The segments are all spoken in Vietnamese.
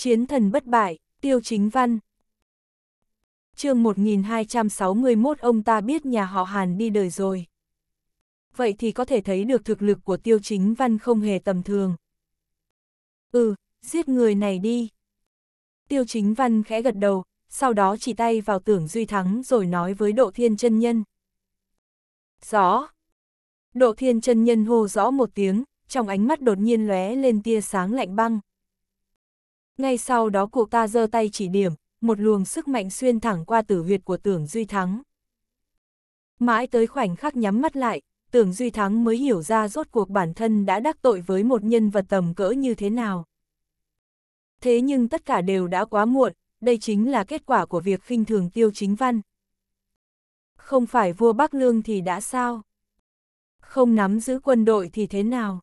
Chiến thần bất bại, tiêu chính văn. chương 1261 ông ta biết nhà họ Hàn đi đời rồi. Vậy thì có thể thấy được thực lực của tiêu chính văn không hề tầm thường. Ừ, giết người này đi. Tiêu chính văn khẽ gật đầu, sau đó chỉ tay vào tưởng Duy Thắng rồi nói với Độ Thiên chân Nhân. Rõ. Độ Thiên chân Nhân hô rõ một tiếng, trong ánh mắt đột nhiên lóe lên tia sáng lạnh băng ngay sau đó cụ ta giơ tay chỉ điểm, một luồng sức mạnh xuyên thẳng qua tử huyệt của tưởng Duy Thắng. Mãi tới khoảnh khắc nhắm mắt lại, tưởng Duy Thắng mới hiểu ra rốt cuộc bản thân đã đắc tội với một nhân vật tầm cỡ như thế nào. Thế nhưng tất cả đều đã quá muộn, đây chính là kết quả của việc khinh thường tiêu chính văn. Không phải vua Bắc Lương thì đã sao? Không nắm giữ quân đội thì thế nào?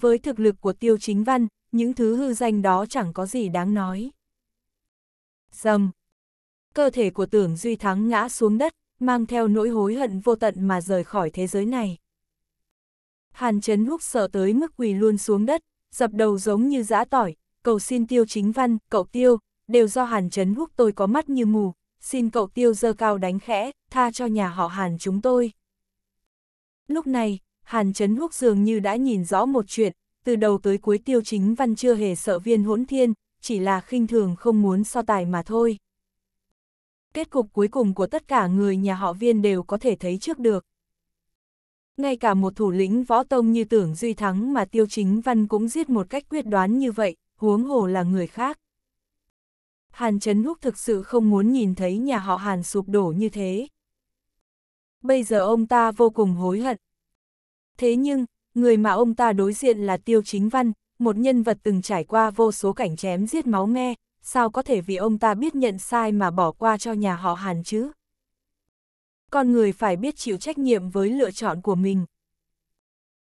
Với thực lực của tiêu chính văn, những thứ hư danh đó chẳng có gì đáng nói. Dầm! Cơ thể của tưởng Duy Thắng ngã xuống đất, mang theo nỗi hối hận vô tận mà rời khỏi thế giới này. Hàn chấn Húc sợ tới mức quỳ luôn xuống đất, dập đầu giống như giã tỏi, cầu xin tiêu chính văn, cậu tiêu, đều do Hàn chấn Húc tôi có mắt như mù, xin cậu tiêu dơ cao đánh khẽ, tha cho nhà họ Hàn chúng tôi. Lúc này, Hàn chấn Húc dường như đã nhìn rõ một chuyện, từ đầu tới cuối tiêu chính văn chưa hề sợ viên hỗn thiên, chỉ là khinh thường không muốn so tài mà thôi. Kết cục cuối cùng của tất cả người nhà họ viên đều có thể thấy trước được. Ngay cả một thủ lĩnh võ tông như tưởng Duy Thắng mà tiêu chính văn cũng giết một cách quyết đoán như vậy, huống hồ là người khác. Hàn Trấn Húc thực sự không muốn nhìn thấy nhà họ Hàn sụp đổ như thế. Bây giờ ông ta vô cùng hối hận. Thế nhưng, người mà ông ta đối diện là Tiêu Chính Văn, một nhân vật từng trải qua vô số cảnh chém giết máu me, sao có thể vì ông ta biết nhận sai mà bỏ qua cho nhà họ Hàn chứ? Con người phải biết chịu trách nhiệm với lựa chọn của mình.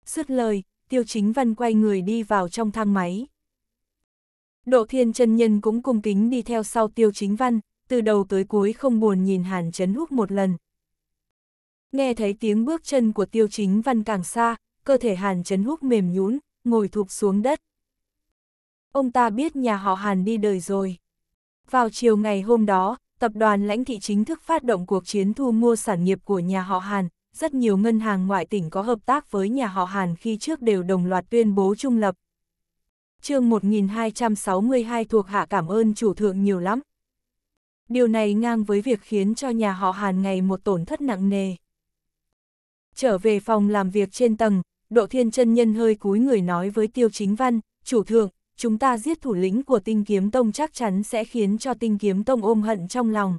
sứt lời, Tiêu Chính Văn quay người đi vào trong thang máy. Độ Thiên chân Nhân cũng cung kính đi theo sau Tiêu Chính Văn, từ đầu tới cuối không buồn nhìn Hàn Chấn Húc một lần. Nghe thấy tiếng bước chân của Tiêu Chính Văn càng xa, cơ thể Hàn Trấn Húc mềm nhũn, ngồi thụp xuống đất. Ông ta biết nhà họ Hàn đi đời rồi. Vào chiều ngày hôm đó, tập đoàn lãnh thị chính thức phát động cuộc chiến thu mua sản nghiệp của nhà họ Hàn. Rất nhiều ngân hàng ngoại tỉnh có hợp tác với nhà họ Hàn khi trước đều đồng loạt tuyên bố trung lập. chương 1262 thuộc hạ cảm ơn chủ thượng nhiều lắm. Điều này ngang với việc khiến cho nhà họ Hàn ngày một tổn thất nặng nề. Trở về phòng làm việc trên tầng, Độ Thiên chân Nhân hơi cúi người nói với Tiêu Chính Văn, chủ thượng, chúng ta giết thủ lĩnh của tinh kiếm tông chắc chắn sẽ khiến cho tinh kiếm tông ôm hận trong lòng.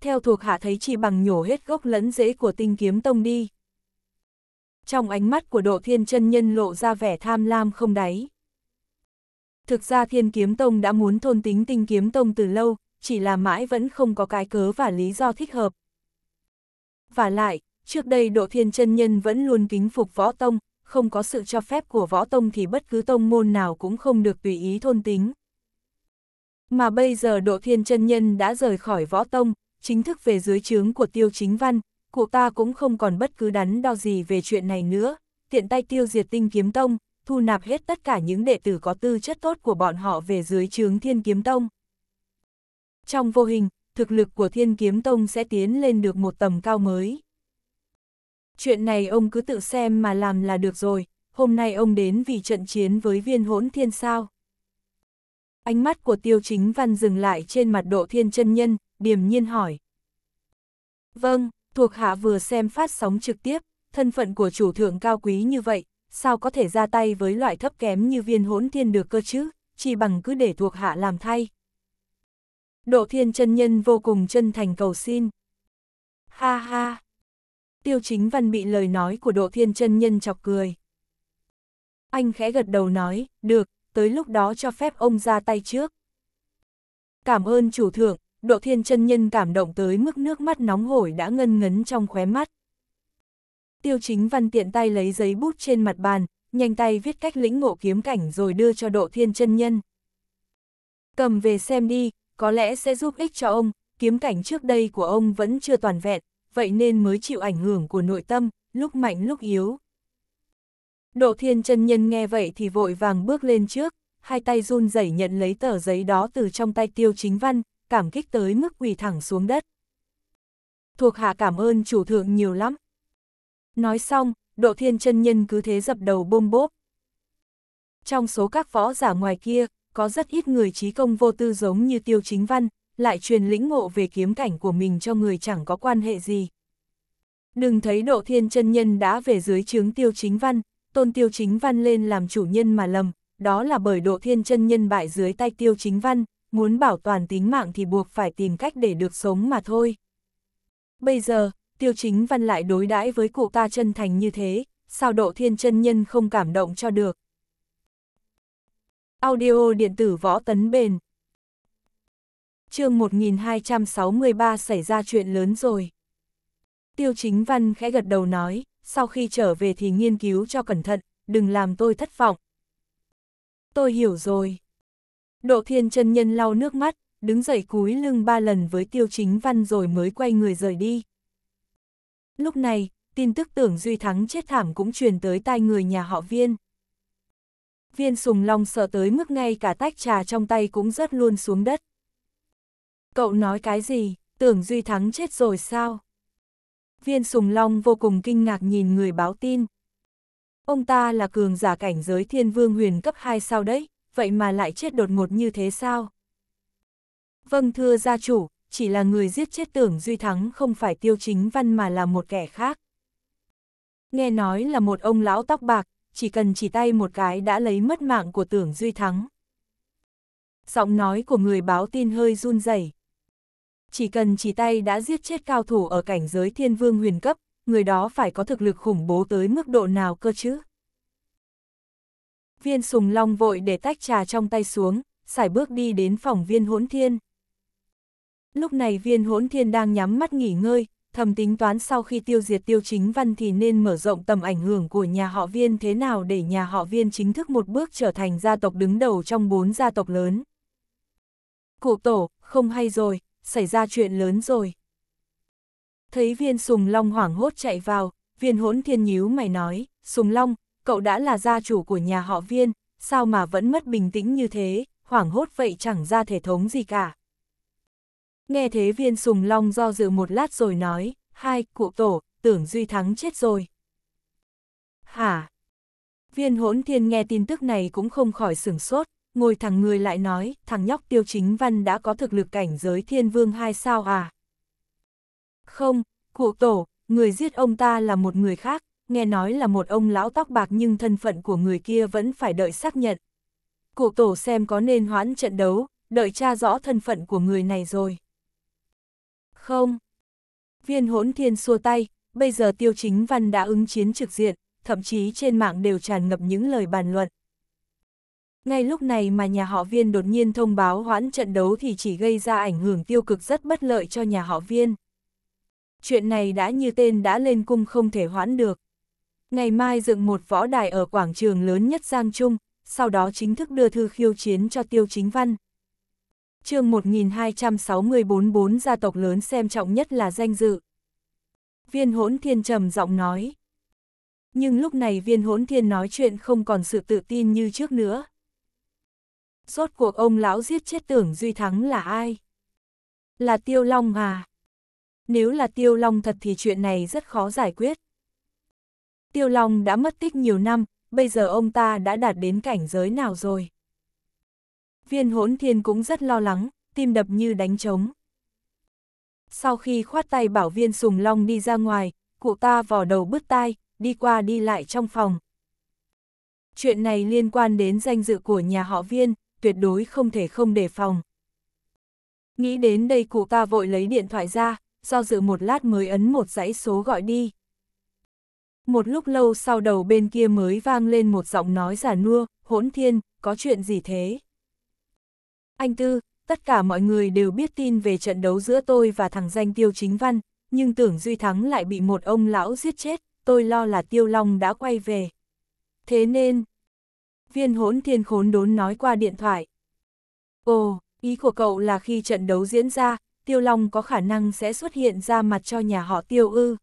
Theo thuộc hạ thấy chỉ bằng nhổ hết gốc lẫn rễ của tinh kiếm tông đi. Trong ánh mắt của Độ Thiên chân Nhân lộ ra vẻ tham lam không đáy. Thực ra Thiên Kiếm Tông đã muốn thôn tính Tinh Kiếm Tông từ lâu, chỉ là mãi vẫn không có cái cớ và lý do thích hợp. Và lại, trước đây Độ Thiên chân Nhân vẫn luôn kính phục Võ Tông, không có sự cho phép của võ tông thì bất cứ tông môn nào cũng không được tùy ý thôn tính. Mà bây giờ Độ Thiên chân Nhân đã rời khỏi võ tông, chính thức về dưới trướng của Tiêu Chính Văn, cụ ta cũng không còn bất cứ đắn đo gì về chuyện này nữa, tiện tay tiêu diệt tinh kiếm tông, thu nạp hết tất cả những đệ tử có tư chất tốt của bọn họ về dưới trướng Thiên Kiếm Tông. Trong vô hình, thực lực của Thiên Kiếm Tông sẽ tiến lên được một tầm cao mới. Chuyện này ông cứ tự xem mà làm là được rồi, hôm nay ông đến vì trận chiến với viên hỗn thiên sao. Ánh mắt của tiêu chính văn dừng lại trên mặt độ thiên chân nhân, điềm nhiên hỏi. Vâng, thuộc hạ vừa xem phát sóng trực tiếp, thân phận của chủ thượng cao quý như vậy, sao có thể ra tay với loại thấp kém như viên hỗn thiên được cơ chứ, chỉ bằng cứ để thuộc hạ làm thay. Độ thiên chân nhân vô cùng chân thành cầu xin. Ha ha, Tiêu Chính Văn bị lời nói của Độ Thiên chân Nhân chọc cười. Anh khẽ gật đầu nói, được, tới lúc đó cho phép ông ra tay trước. Cảm ơn chủ thượng, Độ Thiên chân Nhân cảm động tới mức nước mắt nóng hổi đã ngân ngấn trong khóe mắt. Tiêu Chính Văn tiện tay lấy giấy bút trên mặt bàn, nhanh tay viết cách lĩnh ngộ kiếm cảnh rồi đưa cho Độ Thiên chân Nhân. Cầm về xem đi, có lẽ sẽ giúp ích cho ông, kiếm cảnh trước đây của ông vẫn chưa toàn vẹn, vậy nên mới chịu ảnh hưởng của nội tâm, lúc mạnh lúc yếu. Độ thiên chân nhân nghe vậy thì vội vàng bước lên trước, hai tay run rẩy nhận lấy tờ giấy đó từ trong tay tiêu chính văn, cảm kích tới mức quỳ thẳng xuống đất. Thuộc hạ cảm ơn chủ thượng nhiều lắm. Nói xong, độ thiên chân nhân cứ thế dập đầu bôm bốp. Trong số các võ giả ngoài kia, có rất ít người trí công vô tư giống như tiêu chính văn, lại truyền lĩnh ngộ về kiếm cảnh của mình cho người chẳng có quan hệ gì. Đừng thấy độ thiên chân nhân đã về dưới chướng tiêu chính văn, tôn tiêu chính văn lên làm chủ nhân mà lầm, đó là bởi độ thiên chân nhân bại dưới tay tiêu chính văn, muốn bảo toàn tính mạng thì buộc phải tìm cách để được sống mà thôi. Bây giờ, tiêu chính văn lại đối đãi với cụ ta chân thành như thế, sao độ thiên chân nhân không cảm động cho được. Audio điện tử võ tấn bền chương 1263 xảy ra chuyện lớn rồi. Tiêu chính văn khẽ gật đầu nói, sau khi trở về thì nghiên cứu cho cẩn thận, đừng làm tôi thất vọng. Tôi hiểu rồi. Độ thiên chân nhân lau nước mắt, đứng dậy cúi lưng ba lần với tiêu chính văn rồi mới quay người rời đi. Lúc này, tin tức tưởng Duy Thắng chết thảm cũng truyền tới tai người nhà họ viên. Viên Sùng Long sợ tới mức ngay cả tách trà trong tay cũng rớt luôn xuống đất. Cậu nói cái gì, tưởng Duy Thắng chết rồi sao? Viên Sùng Long vô cùng kinh ngạc nhìn người báo tin. Ông ta là cường giả cảnh giới thiên vương huyền cấp 2 sao đấy, vậy mà lại chết đột ngột như thế sao? Vâng thưa gia chủ, chỉ là người giết chết tưởng Duy Thắng không phải tiêu chính văn mà là một kẻ khác. Nghe nói là một ông lão tóc bạc, chỉ cần chỉ tay một cái đã lấy mất mạng của tưởng Duy Thắng. Giọng nói của người báo tin hơi run rẩy chỉ cần chỉ tay đã giết chết cao thủ ở cảnh giới thiên vương huyền cấp, người đó phải có thực lực khủng bố tới mức độ nào cơ chứ. Viên sùng long vội để tách trà trong tay xuống, xài bước đi đến phòng viên hỗn thiên. Lúc này viên hỗn thiên đang nhắm mắt nghỉ ngơi, thầm tính toán sau khi tiêu diệt tiêu chính văn thì nên mở rộng tầm ảnh hưởng của nhà họ viên thế nào để nhà họ viên chính thức một bước trở thành gia tộc đứng đầu trong bốn gia tộc lớn. Cụ tổ, không hay rồi, xảy ra chuyện lớn rồi. Thấy viên sùng long hoảng hốt chạy vào, viên hỗn thiên nhíu mày nói, sùng long, cậu đã là gia chủ của nhà họ viên, sao mà vẫn mất bình tĩnh như thế, hoảng hốt vậy chẳng ra thể thống gì cả. Nghe thế viên sùng long do dự một lát rồi nói, hai, cụ tổ, tưởng Duy Thắng chết rồi. Hả? Viên hỗn thiên nghe tin tức này cũng không khỏi sửng sốt, ngồi thẳng người lại nói, thằng nhóc tiêu chính văn đã có thực lực cảnh giới thiên vương hai sao à? Không, cụ tổ, người giết ông ta là một người khác, nghe nói là một ông lão tóc bạc nhưng thân phận của người kia vẫn phải đợi xác nhận. Cụ tổ xem có nên hoãn trận đấu, đợi tra rõ thân phận của người này rồi. Không. Viên hỗn thiên xua tay, bây giờ tiêu chính văn đã ứng chiến trực diện, thậm chí trên mạng đều tràn ngập những lời bàn luận ngay lúc này mà nhà họ viên đột nhiên thông báo hoãn trận đấu thì chỉ gây ra ảnh hưởng tiêu cực rất bất lợi cho nhà họ viên. Chuyện này đã như tên đã lên cung không thể hoãn được. Ngày mai dựng một võ đài ở quảng trường lớn nhất Giang Trung, sau đó chính thức đưa thư khiêu chiến cho Tiêu Chính Văn. chương 1264 gia tộc lớn xem trọng nhất là danh dự. Viên hỗn thiên trầm giọng nói. Nhưng lúc này viên hỗn thiên nói chuyện không còn sự tự tin như trước nữa rốt cuộc ông lão giết chết tưởng Duy Thắng là ai? Là Tiêu Long à? Nếu là Tiêu Long thật thì chuyện này rất khó giải quyết. Tiêu Long đã mất tích nhiều năm, bây giờ ông ta đã đạt đến cảnh giới nào rồi? Viên hỗn thiên cũng rất lo lắng, tim đập như đánh trống. Sau khi khoát tay bảo viên sùng long đi ra ngoài, cụ ta vò đầu bứt tai, đi qua đi lại trong phòng. Chuyện này liên quan đến danh dự của nhà họ viên, tuyệt đối không thể không đề phòng. Nghĩ đến đây cụ ta vội lấy điện thoại ra, do dự một lát mới ấn một dãy số gọi đi. Một lúc lâu sau đầu bên kia mới vang lên một giọng nói giả nua, hỗn thiên, có chuyện gì thế? Anh Tư, tất cả mọi người đều biết tin về trận đấu giữa tôi và thằng danh Tiêu Chính Văn, nhưng tưởng Duy Thắng lại bị một ông lão giết chết, tôi lo là Tiêu Long đã quay về. Thế nên, viên hỗn thiên khốn đốn nói qua điện thoại. Ồ, ý của cậu là khi trận đấu diễn ra, Tiêu Long có khả năng sẽ xuất hiện ra mặt cho nhà họ Tiêu ư.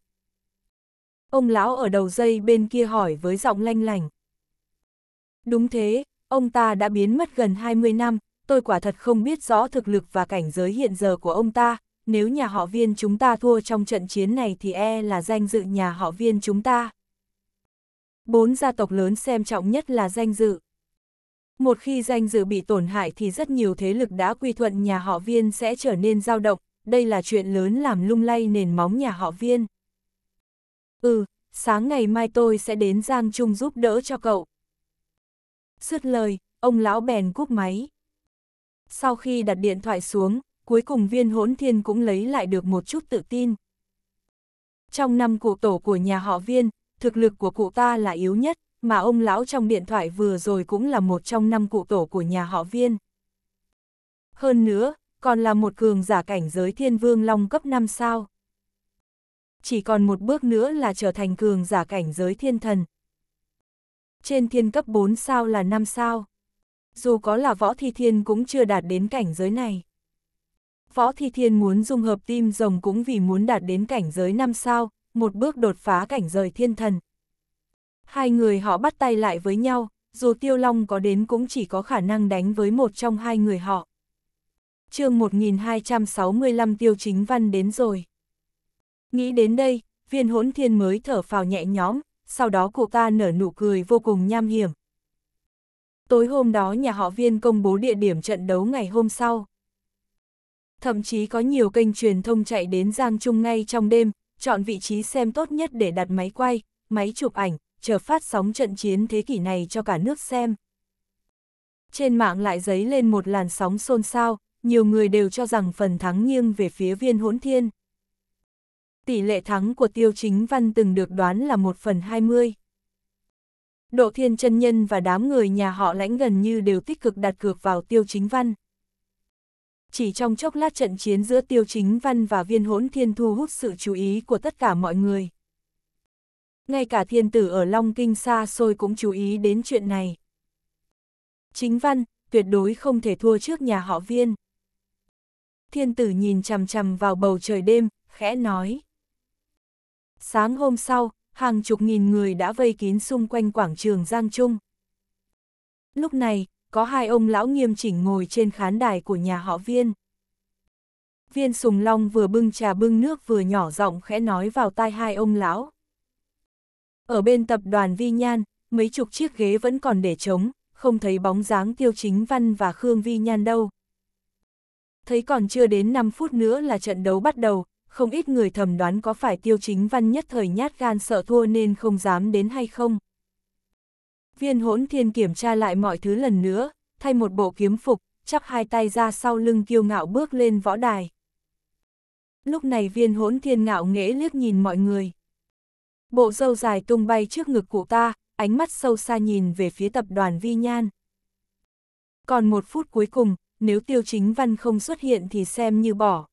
Ông lão ở đầu dây bên kia hỏi với giọng lanh lành. Đúng thế, ông ta đã biến mất gần 20 năm, tôi quả thật không biết rõ thực lực và cảnh giới hiện giờ của ông ta, nếu nhà họ viên chúng ta thua trong trận chiến này thì e là danh dự nhà họ viên chúng ta. Bốn gia tộc lớn xem trọng nhất là danh dự. Một khi danh dự bị tổn hại thì rất nhiều thế lực đã quy thuận nhà họ viên sẽ trở nên dao động, đây là chuyện lớn làm lung lay nền móng nhà họ viên. Ừ, sáng ngày mai tôi sẽ đến Giang Trung giúp đỡ cho cậu. Sứt lời, ông lão bèn cúp máy. Sau khi đặt điện thoại xuống, cuối cùng viên hỗn thiên cũng lấy lại được một chút tự tin. Trong năm cụ tổ của nhà họ viên, thực lực của cụ ta là yếu nhất, mà ông lão trong điện thoại vừa rồi cũng là một trong năm cụ tổ của nhà họ viên. Hơn nữa, còn là một cường giả cảnh giới thiên vương long cấp 5 sao. Chỉ còn một bước nữa là trở thành cường giả cảnh giới thiên thần. Trên thiên cấp 4 sao là 5 sao. Dù có là võ thi thiên cũng chưa đạt đến cảnh giới này. Võ thi thiên muốn dung hợp tim rồng cũng vì muốn đạt đến cảnh giới 5 sao, một bước đột phá cảnh rời thiên thần. Hai người họ bắt tay lại với nhau, dù Tiêu Long có đến cũng chỉ có khả năng đánh với một trong hai người họ. chương 1265 Tiêu Chính Văn đến rồi. Nghĩ đến đây, viên hỗn thiên mới thở phào nhẹ nhõm, sau đó cụ ta nở nụ cười vô cùng nham hiểm. Tối hôm đó nhà họ viên công bố địa điểm trận đấu ngày hôm sau. Thậm chí có nhiều kênh truyền thông chạy đến Giang Trung ngay trong đêm, chọn vị trí xem tốt nhất để đặt máy quay, máy chụp ảnh, chờ phát sóng trận chiến thế kỷ này cho cả nước xem. Trên mạng lại giấy lên một làn sóng xôn xao, nhiều người đều cho rằng phần thắng nghiêng về phía viên hỗn thiên. Tỷ lệ thắng của Tiêu Chính Văn từng được đoán là 1 phần 20. Độ Thiên chân Nhân và đám người nhà họ lãnh gần như đều tích cực đặt cược vào Tiêu Chính Văn chỉ trong chốc lát trận chiến giữa Tiêu Chính Văn và Viên Hỗn Thiên thu hút sự chú ý của tất cả mọi người. Ngay cả thiên tử ở Long Kinh xa xôi cũng chú ý đến chuyện này. Chính Văn, tuyệt đối không thể thua trước nhà họ Viên. Thiên tử nhìn chằm chằm vào bầu trời đêm, khẽ nói. Sáng hôm sau, hàng chục nghìn người đã vây kín xung quanh quảng trường Giang Trung. Lúc này, có hai ông lão nghiêm chỉnh ngồi trên khán đài của nhà họ viên. Viên Sùng Long vừa bưng trà bưng nước vừa nhỏ giọng khẽ nói vào tai hai ông lão. Ở bên tập đoàn Vi Nhan, mấy chục chiếc ghế vẫn còn để trống, không thấy bóng dáng Tiêu Chính Văn và Khương Vi Nhan đâu. Thấy còn chưa đến 5 phút nữa là trận đấu bắt đầu, không ít người thầm đoán có phải Tiêu Chính Văn nhất thời nhát gan sợ thua nên không dám đến hay không. Viên hỗn thiên kiểm tra lại mọi thứ lần nữa, thay một bộ kiếm phục, chắp hai tay ra sau lưng kiêu ngạo bước lên võ đài. Lúc này viên hỗn thiên ngạo nghễ liếc nhìn mọi người. Bộ dâu dài tung bay trước ngực cụ ta, ánh mắt sâu xa nhìn về phía tập đoàn Vi Nhan. Còn một phút cuối cùng, nếu tiêu chính văn không xuất hiện thì xem như bỏ.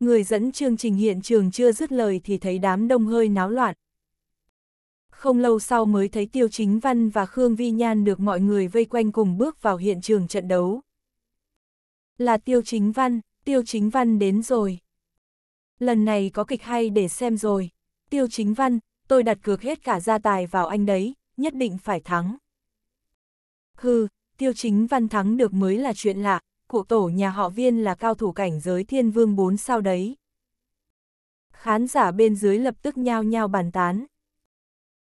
Người dẫn chương trình hiện trường chưa dứt lời thì thấy đám đông hơi náo loạn không lâu sau mới thấy Tiêu Chính Văn và Khương Vi Nhan được mọi người vây quanh cùng bước vào hiện trường trận đấu. Là Tiêu Chính Văn, Tiêu Chính Văn đến rồi. Lần này có kịch hay để xem rồi. Tiêu Chính Văn, tôi đặt cược hết cả gia tài vào anh đấy, nhất định phải thắng. Hừ, Tiêu Chính Văn thắng được mới là chuyện lạ, cụ tổ nhà họ viên là cao thủ cảnh giới thiên vương 4 sao đấy. Khán giả bên dưới lập tức nhao nhao bàn tán.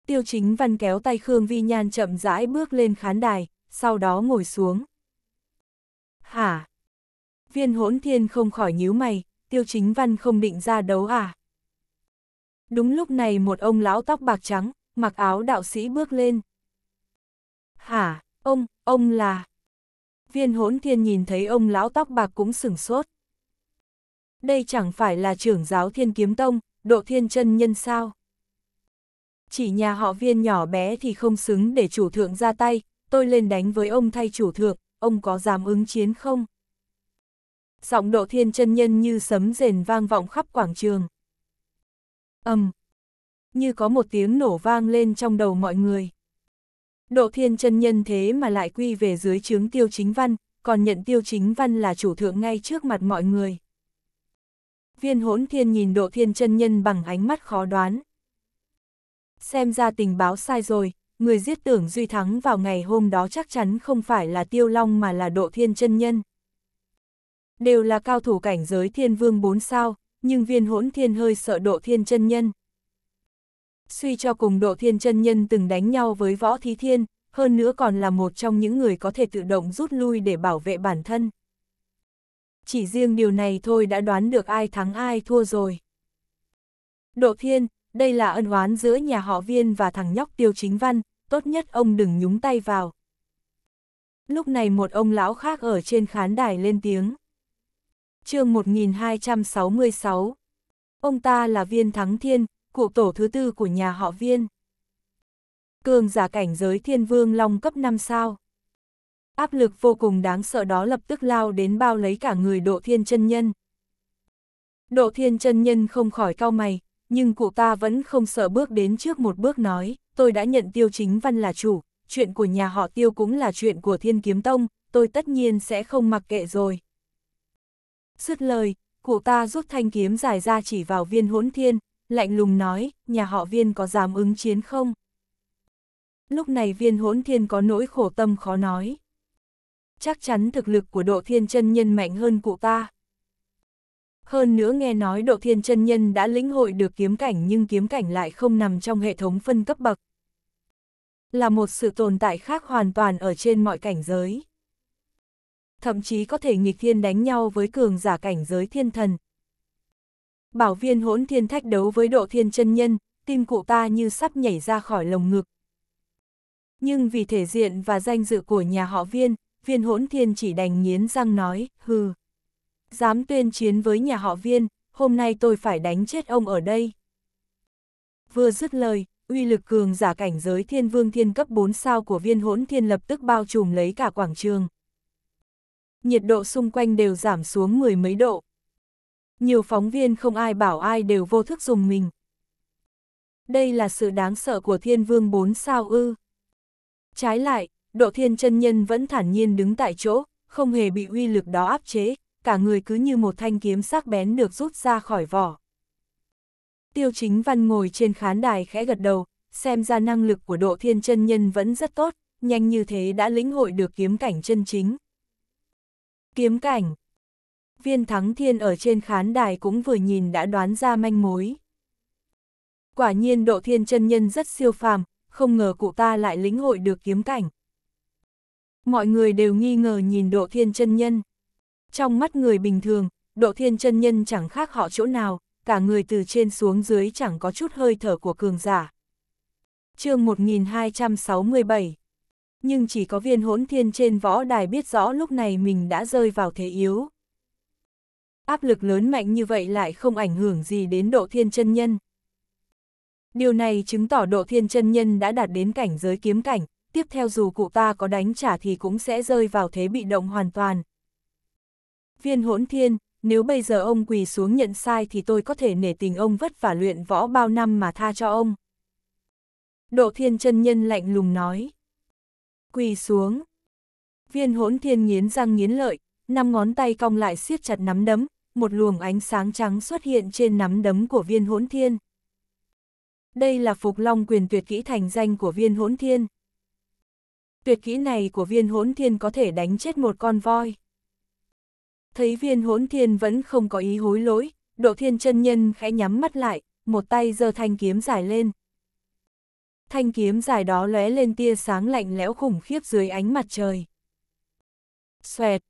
Tiêu Chính Văn kéo tay Khương Vi Nhan chậm rãi bước lên khán đài, sau đó ngồi xuống. Hả? Viên hỗn thiên không khỏi nhíu mày, Tiêu Chính Văn không định ra đấu à? Đúng lúc này một ông lão tóc bạc trắng, mặc áo đạo sĩ bước lên. Hả? Ông, ông là... Viên hỗn thiên nhìn thấy ông lão tóc bạc cũng sửng sốt. Đây chẳng phải là trưởng giáo thiên kiếm tông, độ thiên chân nhân sao? Chỉ nhà họ viên nhỏ bé thì không xứng để chủ thượng ra tay, tôi lên đánh với ông thay chủ thượng, ông có dám ứng chiến không? Giọng độ thiên chân nhân như sấm rền vang vọng khắp quảng trường. ầm Như có một tiếng nổ vang lên trong đầu mọi người. Độ thiên chân nhân thế mà lại quy về dưới chướng tiêu chính văn, còn nhận tiêu chính văn là chủ thượng ngay trước mặt mọi người. Viên hỗn thiên nhìn độ thiên chân nhân bằng ánh mắt khó đoán, Xem ra tình báo sai rồi, người giết tưởng Duy Thắng vào ngày hôm đó chắc chắn không phải là Tiêu Long mà là Độ Thiên chân Nhân. Đều là cao thủ cảnh giới thiên vương 4 sao, nhưng viên hỗn thiên hơi sợ Độ Thiên chân Nhân. Suy cho cùng Độ Thiên chân Nhân từng đánh nhau với Võ Thí Thiên, hơn nữa còn là một trong những người có thể tự động rút lui để bảo vệ bản thân. Chỉ riêng điều này thôi đã đoán được ai thắng ai thua rồi. Độ Thiên, đây là ân oán giữa nhà họ viên và thằng nhóc tiêu chính văn, tốt nhất ông đừng nhúng tay vào. Lúc này một ông lão khác ở trên khán đài lên tiếng. chương 1266 Ông ta là viên thắng thiên, cụ tổ thứ tư của nhà họ viên. Cường giả cảnh giới thiên vương long cấp 5 sao. Áp lực vô cùng đáng sợ đó lập tức lao đến bao lấy cả người độ thiên chân nhân. Độ thiên chân nhân không khỏi cau mày, nhưng cụ ta vẫn không sợ bước đến trước một bước nói, tôi đã nhận tiêu chính văn là chủ, chuyện của nhà họ tiêu cũng là chuyện của thiên kiếm tông, tôi tất nhiên sẽ không mặc kệ rồi. Dứt lời, cụ ta rút thanh kiếm dài ra chỉ vào viên hỗn thiên, lạnh lùng nói, nhà họ viên có dám ứng chiến không? Lúc này viên hỗn thiên có nỗi khổ tâm khó nói. Chắc chắn thực lực của độ thiên chân nhân mạnh hơn cụ ta. Hơn nữa nghe nói độ thiên chân nhân đã lĩnh hội được kiếm cảnh nhưng kiếm cảnh lại không nằm trong hệ thống phân cấp bậc. Là một sự tồn tại khác hoàn toàn ở trên mọi cảnh giới. Thậm chí có thể nghịch thiên đánh nhau với cường giả cảnh giới thiên thần. Bảo viên hỗn thiên thách đấu với độ thiên chân nhân, tim cụ ta như sắp nhảy ra khỏi lồng ngực. Nhưng vì thể diện và danh dự của nhà họ viên, viên hỗn thiên chỉ đành nghiến răng nói, hừ dám tuyên chiến với nhà họ viên, hôm nay tôi phải đánh chết ông ở đây. Vừa dứt lời, uy lực cường giả cảnh giới thiên vương thiên cấp 4 sao của viên hỗn thiên lập tức bao trùm lấy cả quảng trường. Nhiệt độ xung quanh đều giảm xuống mười mấy độ. Nhiều phóng viên không ai bảo ai đều vô thức dùng mình. Đây là sự đáng sợ của thiên vương 4 sao ư. Trái lại, độ thiên chân nhân vẫn thản nhiên đứng tại chỗ, không hề bị uy lực đó áp chế, cả người cứ như một thanh kiếm sắc bén được rút ra khỏi vỏ. Tiêu chính văn ngồi trên khán đài khẽ gật đầu, xem ra năng lực của độ thiên chân nhân vẫn rất tốt, nhanh như thế đã lĩnh hội được kiếm cảnh chân chính. Kiếm cảnh Viên thắng thiên ở trên khán đài cũng vừa nhìn đã đoán ra manh mối. Quả nhiên độ thiên chân nhân rất siêu phàm, không ngờ cụ ta lại lĩnh hội được kiếm cảnh. Mọi người đều nghi ngờ nhìn độ thiên chân nhân. Trong mắt người bình thường, độ thiên chân nhân chẳng khác họ chỗ nào, cả người từ trên xuống dưới chẳng có chút hơi thở của cường giả. chương 1267 Nhưng chỉ có viên hỗn thiên trên võ đài biết rõ lúc này mình đã rơi vào thế yếu. Áp lực lớn mạnh như vậy lại không ảnh hưởng gì đến độ thiên chân nhân. Điều này chứng tỏ độ thiên chân nhân đã đạt đến cảnh giới kiếm cảnh, tiếp theo dù cụ ta có đánh trả thì cũng sẽ rơi vào thế bị động hoàn toàn, Viên hỗn thiên, nếu bây giờ ông quỳ xuống nhận sai thì tôi có thể nể tình ông vất vả luyện võ bao năm mà tha cho ông. Độ thiên chân nhân lạnh lùng nói. Quỳ xuống. Viên hỗn thiên nghiến răng nghiến lợi, năm ngón tay cong lại siết chặt nắm đấm, một luồng ánh sáng trắng xuất hiện trên nắm đấm của viên hỗn thiên. Đây là phục long quyền tuyệt kỹ thành danh của viên hỗn thiên. Tuyệt kỹ này của viên hỗn thiên có thể đánh chết một con voi. Thấy viên hỗn thiên vẫn không có ý hối lỗi, độ thiên chân nhân khẽ nhắm mắt lại, một tay giơ thanh kiếm dài lên. Thanh kiếm dài đó lóe lên tia sáng lạnh lẽo khủng khiếp dưới ánh mặt trời. Xoẹt!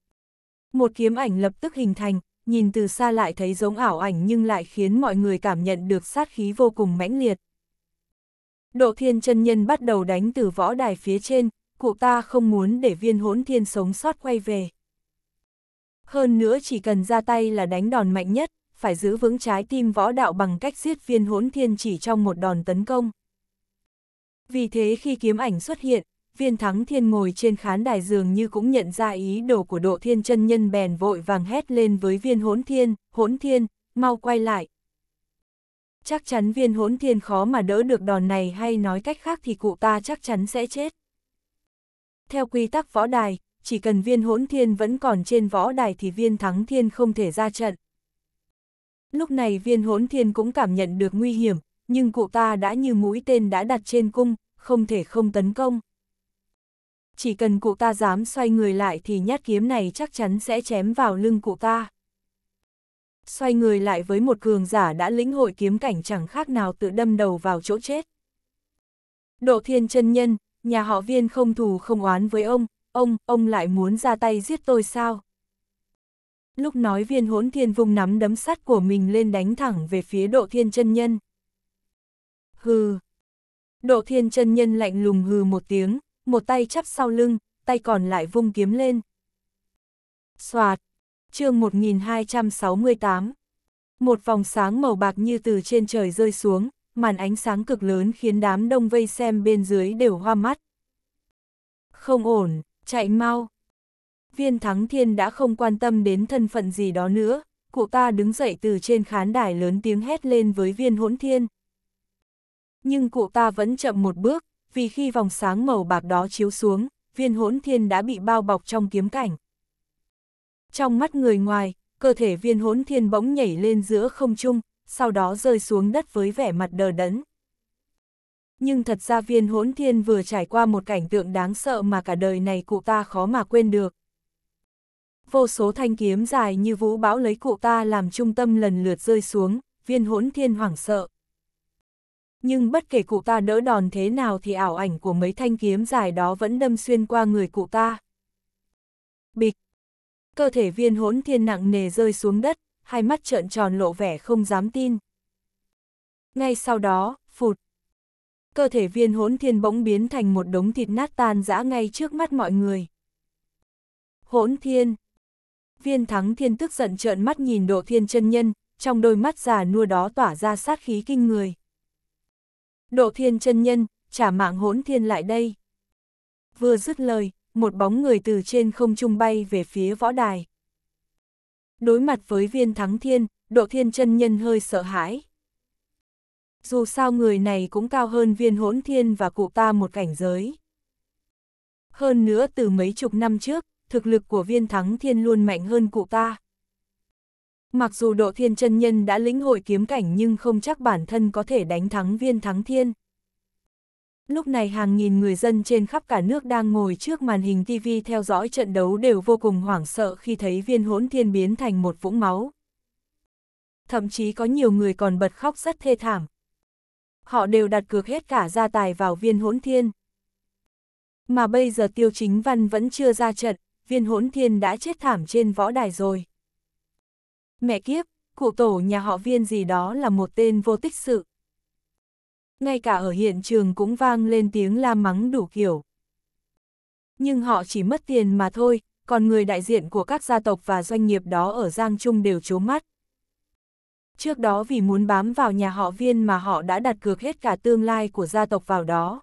Một kiếm ảnh lập tức hình thành, nhìn từ xa lại thấy giống ảo ảnh nhưng lại khiến mọi người cảm nhận được sát khí vô cùng mãnh liệt. Độ thiên chân nhân bắt đầu đánh từ võ đài phía trên, cụ ta không muốn để viên hỗn thiên sống sót quay về. Hơn nữa chỉ cần ra tay là đánh đòn mạnh nhất, phải giữ vững trái tim võ đạo bằng cách giết viên hỗn thiên chỉ trong một đòn tấn công. Vì thế khi kiếm ảnh xuất hiện, viên thắng thiên ngồi trên khán đài dường như cũng nhận ra ý đồ của độ thiên chân nhân bèn vội vàng hét lên với viên hỗn thiên, hỗn thiên, mau quay lại. Chắc chắn viên hỗn thiên khó mà đỡ được đòn này hay nói cách khác thì cụ ta chắc chắn sẽ chết. Theo quy tắc võ đài, chỉ cần viên hỗn thiên vẫn còn trên võ đài thì viên thắng thiên không thể ra trận. Lúc này viên hỗn thiên cũng cảm nhận được nguy hiểm, nhưng cụ ta đã như mũi tên đã đặt trên cung, không thể không tấn công. Chỉ cần cụ ta dám xoay người lại thì nhát kiếm này chắc chắn sẽ chém vào lưng cụ ta. Xoay người lại với một cường giả đã lĩnh hội kiếm cảnh chẳng khác nào tự đâm đầu vào chỗ chết. Độ thiên chân nhân, nhà họ viên không thù không oán với ông, Ông, ông lại muốn ra tay giết tôi sao? Lúc nói viên hỗn thiên vung nắm đấm sắt của mình lên đánh thẳng về phía độ thiên chân nhân. Hừ. Độ thiên chân nhân lạnh lùng hừ một tiếng, một tay chắp sau lưng, tay còn lại vung kiếm lên. Xoạt. chương 1268. Một vòng sáng màu bạc như từ trên trời rơi xuống, màn ánh sáng cực lớn khiến đám đông vây xem bên dưới đều hoa mắt. Không ổn chạy mau. Viên thắng thiên đã không quan tâm đến thân phận gì đó nữa, cụ ta đứng dậy từ trên khán đài lớn tiếng hét lên với viên hỗn thiên. Nhưng cụ ta vẫn chậm một bước, vì khi vòng sáng màu bạc đó chiếu xuống, viên hỗn thiên đã bị bao bọc trong kiếm cảnh. Trong mắt người ngoài, cơ thể viên hỗn thiên bỗng nhảy lên giữa không trung, sau đó rơi xuống đất với vẻ mặt đờ đẫn nhưng thật ra viên hỗn thiên vừa trải qua một cảnh tượng đáng sợ mà cả đời này cụ ta khó mà quên được. Vô số thanh kiếm dài như vũ bão lấy cụ ta làm trung tâm lần lượt rơi xuống, viên hỗn thiên hoảng sợ. Nhưng bất kể cụ ta đỡ đòn thế nào thì ảo ảnh của mấy thanh kiếm dài đó vẫn đâm xuyên qua người cụ ta. Bịch! Cơ thể viên hỗn thiên nặng nề rơi xuống đất, hai mắt trợn tròn lộ vẻ không dám tin. Ngay sau đó, phụt, cơ thể viên hỗn thiên bỗng biến thành một đống thịt nát tan rã ngay trước mắt mọi người. Hỗn thiên Viên thắng thiên tức giận trợn mắt nhìn độ thiên chân nhân, trong đôi mắt già nua đó tỏa ra sát khí kinh người. Độ thiên chân nhân, trả mạng hỗn thiên lại đây. Vừa dứt lời, một bóng người từ trên không trung bay về phía võ đài. Đối mặt với viên thắng thiên, độ thiên chân nhân hơi sợ hãi dù sao người này cũng cao hơn viên hỗn thiên và cụ ta một cảnh giới. Hơn nữa từ mấy chục năm trước, thực lực của viên thắng thiên luôn mạnh hơn cụ ta. Mặc dù độ thiên chân nhân đã lĩnh hội kiếm cảnh nhưng không chắc bản thân có thể đánh thắng viên thắng thiên. Lúc này hàng nghìn người dân trên khắp cả nước đang ngồi trước màn hình TV theo dõi trận đấu đều vô cùng hoảng sợ khi thấy viên hỗn thiên biến thành một vũng máu. Thậm chí có nhiều người còn bật khóc rất thê thảm, họ đều đặt cược hết cả gia tài vào viên hỗn thiên. Mà bây giờ tiêu chính văn vẫn chưa ra trận, viên hỗn thiên đã chết thảm trên võ đài rồi. Mẹ kiếp, cụ tổ nhà họ viên gì đó là một tên vô tích sự. Ngay cả ở hiện trường cũng vang lên tiếng la mắng đủ kiểu. Nhưng họ chỉ mất tiền mà thôi, còn người đại diện của các gia tộc và doanh nghiệp đó ở Giang Trung đều chố mắt trước đó vì muốn bám vào nhà họ viên mà họ đã đặt cược hết cả tương lai của gia tộc vào đó.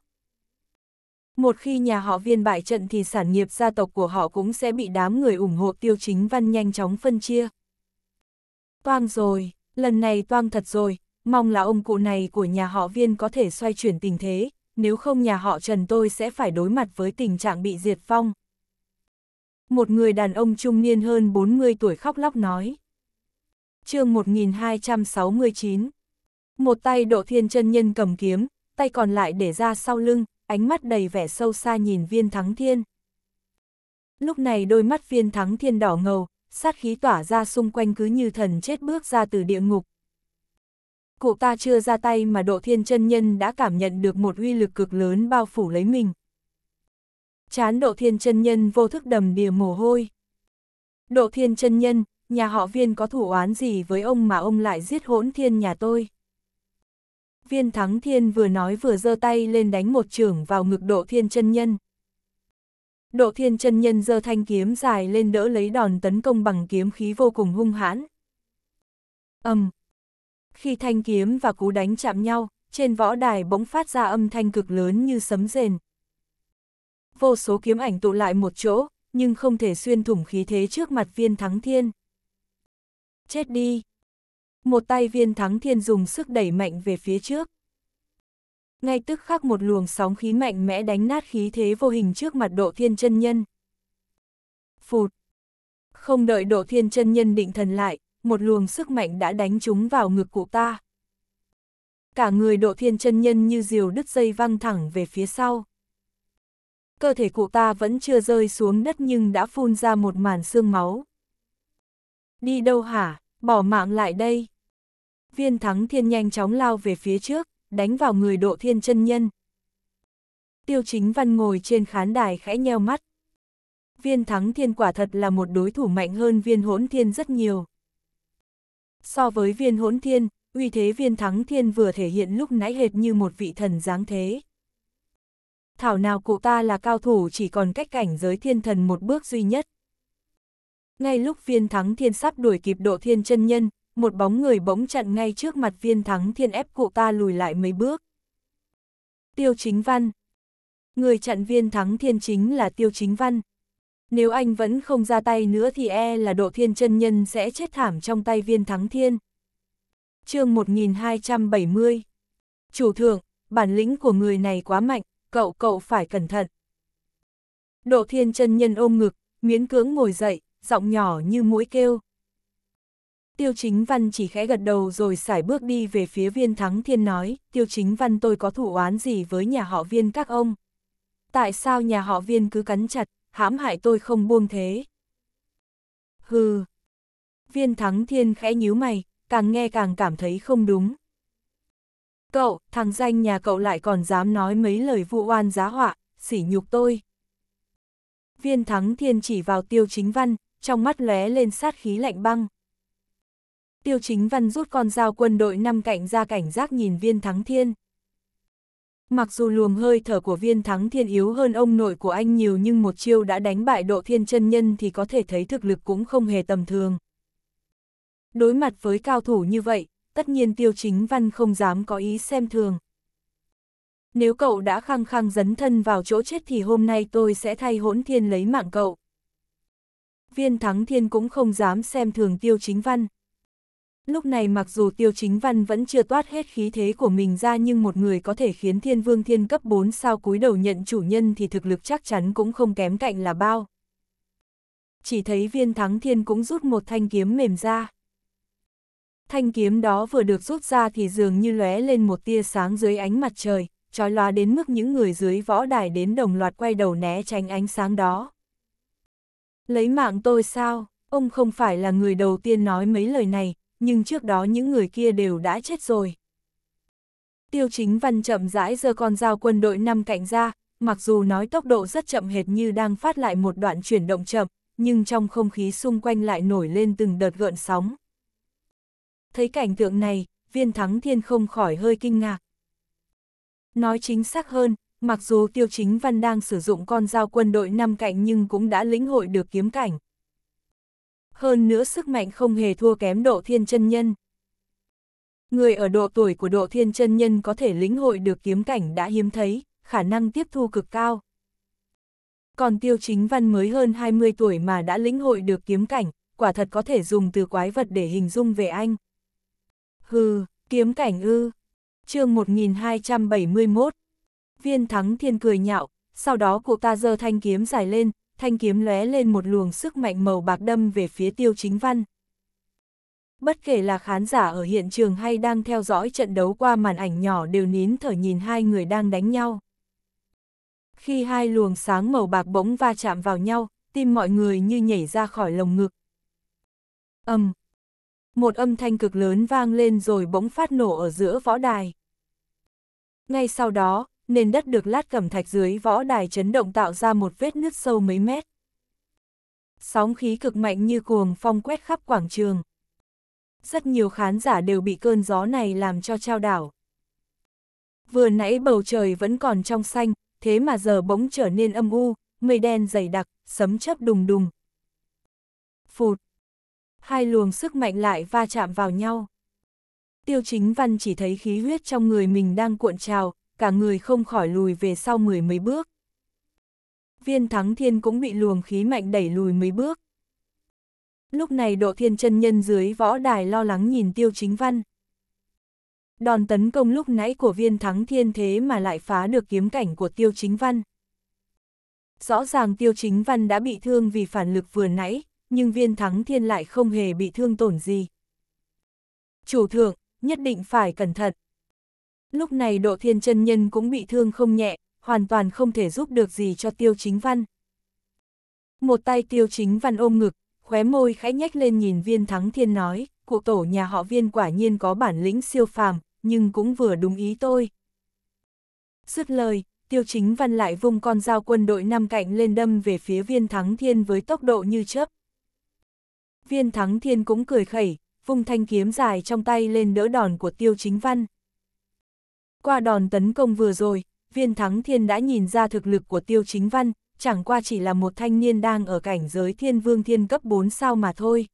Một khi nhà họ viên bại trận thì sản nghiệp gia tộc của họ cũng sẽ bị đám người ủng hộ tiêu chính văn nhanh chóng phân chia. Toang rồi, lần này toang thật rồi, mong là ông cụ này của nhà họ viên có thể xoay chuyển tình thế, nếu không nhà họ Trần tôi sẽ phải đối mặt với tình trạng bị diệt phong. Một người đàn ông trung niên hơn 40 tuổi khóc lóc nói chương 1269. Một tay độ thiên chân nhân cầm kiếm, tay còn lại để ra sau lưng, ánh mắt đầy vẻ sâu xa nhìn viên thắng thiên. Lúc này đôi mắt viên thắng thiên đỏ ngầu, sát khí tỏa ra xung quanh cứ như thần chết bước ra từ địa ngục. Cụ ta chưa ra tay mà độ thiên chân nhân đã cảm nhận được một uy lực cực lớn bao phủ lấy mình. Chán độ thiên chân nhân vô thức đầm đìa mồ hôi. Độ thiên chân nhân, nhà họ viên có thủ oán gì với ông mà ông lại giết hỗn thiên nhà tôi. Viên thắng thiên vừa nói vừa giơ tay lên đánh một trưởng vào ngực độ thiên chân nhân. Độ thiên chân nhân giơ thanh kiếm dài lên đỡ lấy đòn tấn công bằng kiếm khí vô cùng hung hãn. Âm. Khi thanh kiếm và cú đánh chạm nhau, trên võ đài bỗng phát ra âm thanh cực lớn như sấm rền. Vô số kiếm ảnh tụ lại một chỗ, nhưng không thể xuyên thủng khí thế trước mặt viên thắng thiên. Chết đi! Một tay viên thắng thiên dùng sức đẩy mạnh về phía trước. Ngay tức khắc một luồng sóng khí mạnh mẽ đánh nát khí thế vô hình trước mặt độ thiên chân nhân. Phụt! Không đợi độ thiên chân nhân định thần lại, một luồng sức mạnh đã đánh chúng vào ngực cụ ta. Cả người độ thiên chân nhân như diều đứt dây văng thẳng về phía sau. Cơ thể cụ ta vẫn chưa rơi xuống đất nhưng đã phun ra một màn xương máu. Đi đâu hả, bỏ mạng lại đây. Viên thắng thiên nhanh chóng lao về phía trước, đánh vào người độ thiên chân nhân. Tiêu chính văn ngồi trên khán đài khẽ nheo mắt. Viên thắng thiên quả thật là một đối thủ mạnh hơn viên hỗn thiên rất nhiều. So với viên hỗn thiên, uy thế viên thắng thiên vừa thể hiện lúc nãy hệt như một vị thần dáng thế. Thảo nào cụ ta là cao thủ chỉ còn cách cảnh giới thiên thần một bước duy nhất. Ngay lúc viên thắng thiên sắp đuổi kịp độ thiên chân nhân, một bóng người bỗng chặn ngay trước mặt viên thắng thiên ép cụ ta lùi lại mấy bước. Tiêu chính văn Người chặn viên thắng thiên chính là tiêu chính văn. Nếu anh vẫn không ra tay nữa thì e là độ thiên chân nhân sẽ chết thảm trong tay viên thắng thiên. chương 1270 Chủ thượng, bản lĩnh của người này quá mạnh, cậu cậu phải cẩn thận. Độ thiên chân nhân ôm ngực, miễn cưỡng ngồi dậy, giọng nhỏ như mũi kêu. Tiêu chính văn chỉ khẽ gật đầu rồi xải bước đi về phía viên thắng thiên nói, tiêu chính văn tôi có thủ oán gì với nhà họ viên các ông. Tại sao nhà họ viên cứ cắn chặt, hãm hại tôi không buông thế. Hừ. Viên thắng thiên khẽ nhíu mày, càng nghe càng cảm thấy không đúng. Cậu, thằng danh nhà cậu lại còn dám nói mấy lời vụ oan giá họa, sỉ nhục tôi. Viên thắng thiên chỉ vào tiêu chính văn, trong mắt lóe lên sát khí lạnh băng. Tiêu chính văn rút con dao quân đội năm cạnh ra cảnh giác nhìn viên thắng thiên. Mặc dù luồng hơi thở của viên thắng thiên yếu hơn ông nội của anh nhiều nhưng một chiêu đã đánh bại độ thiên chân nhân thì có thể thấy thực lực cũng không hề tầm thường. Đối mặt với cao thủ như vậy, tất nhiên tiêu chính văn không dám có ý xem thường. Nếu cậu đã khăng khăng dấn thân vào chỗ chết thì hôm nay tôi sẽ thay hỗn thiên lấy mạng cậu viên thắng thiên cũng không dám xem thường tiêu chính văn. Lúc này mặc dù tiêu chính văn vẫn chưa toát hết khí thế của mình ra nhưng một người có thể khiến thiên vương thiên cấp 4 sao cúi đầu nhận chủ nhân thì thực lực chắc chắn cũng không kém cạnh là bao. Chỉ thấy viên thắng thiên cũng rút một thanh kiếm mềm ra. Thanh kiếm đó vừa được rút ra thì dường như lóe lên một tia sáng dưới ánh mặt trời, trói lóa đến mức những người dưới võ đài đến đồng loạt quay đầu né tránh ánh sáng đó. Lấy mạng tôi sao? Ông không phải là người đầu tiên nói mấy lời này, nhưng trước đó những người kia đều đã chết rồi. Tiêu chính văn chậm rãi giơ con dao quân đội năm cạnh ra, mặc dù nói tốc độ rất chậm hệt như đang phát lại một đoạn chuyển động chậm, nhưng trong không khí xung quanh lại nổi lên từng đợt gợn sóng. Thấy cảnh tượng này, viên thắng thiên không khỏi hơi kinh ngạc. Nói chính xác hơn, Mặc dù tiêu chính văn đang sử dụng con dao quân đội năm cạnh nhưng cũng đã lĩnh hội được kiếm cảnh. Hơn nữa sức mạnh không hề thua kém độ thiên chân nhân. Người ở độ tuổi của độ thiên chân nhân có thể lĩnh hội được kiếm cảnh đã hiếm thấy, khả năng tiếp thu cực cao. Còn tiêu chính văn mới hơn 20 tuổi mà đã lĩnh hội được kiếm cảnh, quả thật có thể dùng từ quái vật để hình dung về anh. Hừ, kiếm cảnh ư. chương 1271 Viên Thắng Thiên cười nhạo, sau đó cụ ta giơ thanh kiếm dài lên, thanh kiếm lóe lên một luồng sức mạnh màu bạc đâm về phía tiêu chính văn. Bất kể là khán giả ở hiện trường hay đang theo dõi trận đấu qua màn ảnh nhỏ đều nín thở nhìn hai người đang đánh nhau. Khi hai luồng sáng màu bạc bỗng va chạm vào nhau, tim mọi người như nhảy ra khỏi lồng ngực. Âm. một âm thanh cực lớn vang lên rồi bỗng phát nổ ở giữa võ đài. Ngay sau đó, nền đất được lát cẩm thạch dưới võ đài chấn động tạo ra một vết nứt sâu mấy mét. Sóng khí cực mạnh như cuồng phong quét khắp quảng trường. Rất nhiều khán giả đều bị cơn gió này làm cho trao đảo. Vừa nãy bầu trời vẫn còn trong xanh, thế mà giờ bỗng trở nên âm u, mây đen dày đặc, sấm chớp đùng đùng. Phụt! Hai luồng sức mạnh lại va chạm vào nhau. Tiêu chính văn chỉ thấy khí huyết trong người mình đang cuộn trào, cả người không khỏi lùi về sau mười mấy bước. Viên thắng thiên cũng bị luồng khí mạnh đẩy lùi mấy bước. Lúc này độ thiên chân nhân dưới võ đài lo lắng nhìn tiêu chính văn. Đòn tấn công lúc nãy của viên thắng thiên thế mà lại phá được kiếm cảnh của tiêu chính văn. Rõ ràng tiêu chính văn đã bị thương vì phản lực vừa nãy, nhưng viên thắng thiên lại không hề bị thương tổn gì. Chủ thượng, nhất định phải cẩn thận. Lúc này Độ Thiên chân Nhân cũng bị thương không nhẹ, hoàn toàn không thể giúp được gì cho Tiêu Chính Văn. Một tay Tiêu Chính Văn ôm ngực, khóe môi khẽ nhếch lên nhìn viên thắng thiên nói, cụ tổ nhà họ viên quả nhiên có bản lĩnh siêu phàm, nhưng cũng vừa đúng ý tôi. Dứt lời, Tiêu Chính Văn lại vung con dao quân đội năm cạnh lên đâm về phía viên thắng thiên với tốc độ như chớp. Viên thắng thiên cũng cười khẩy, vung thanh kiếm dài trong tay lên đỡ đòn của Tiêu Chính Văn. Qua đòn tấn công vừa rồi, viên thắng thiên đã nhìn ra thực lực của tiêu chính văn, chẳng qua chỉ là một thanh niên đang ở cảnh giới thiên vương thiên cấp 4 sao mà thôi.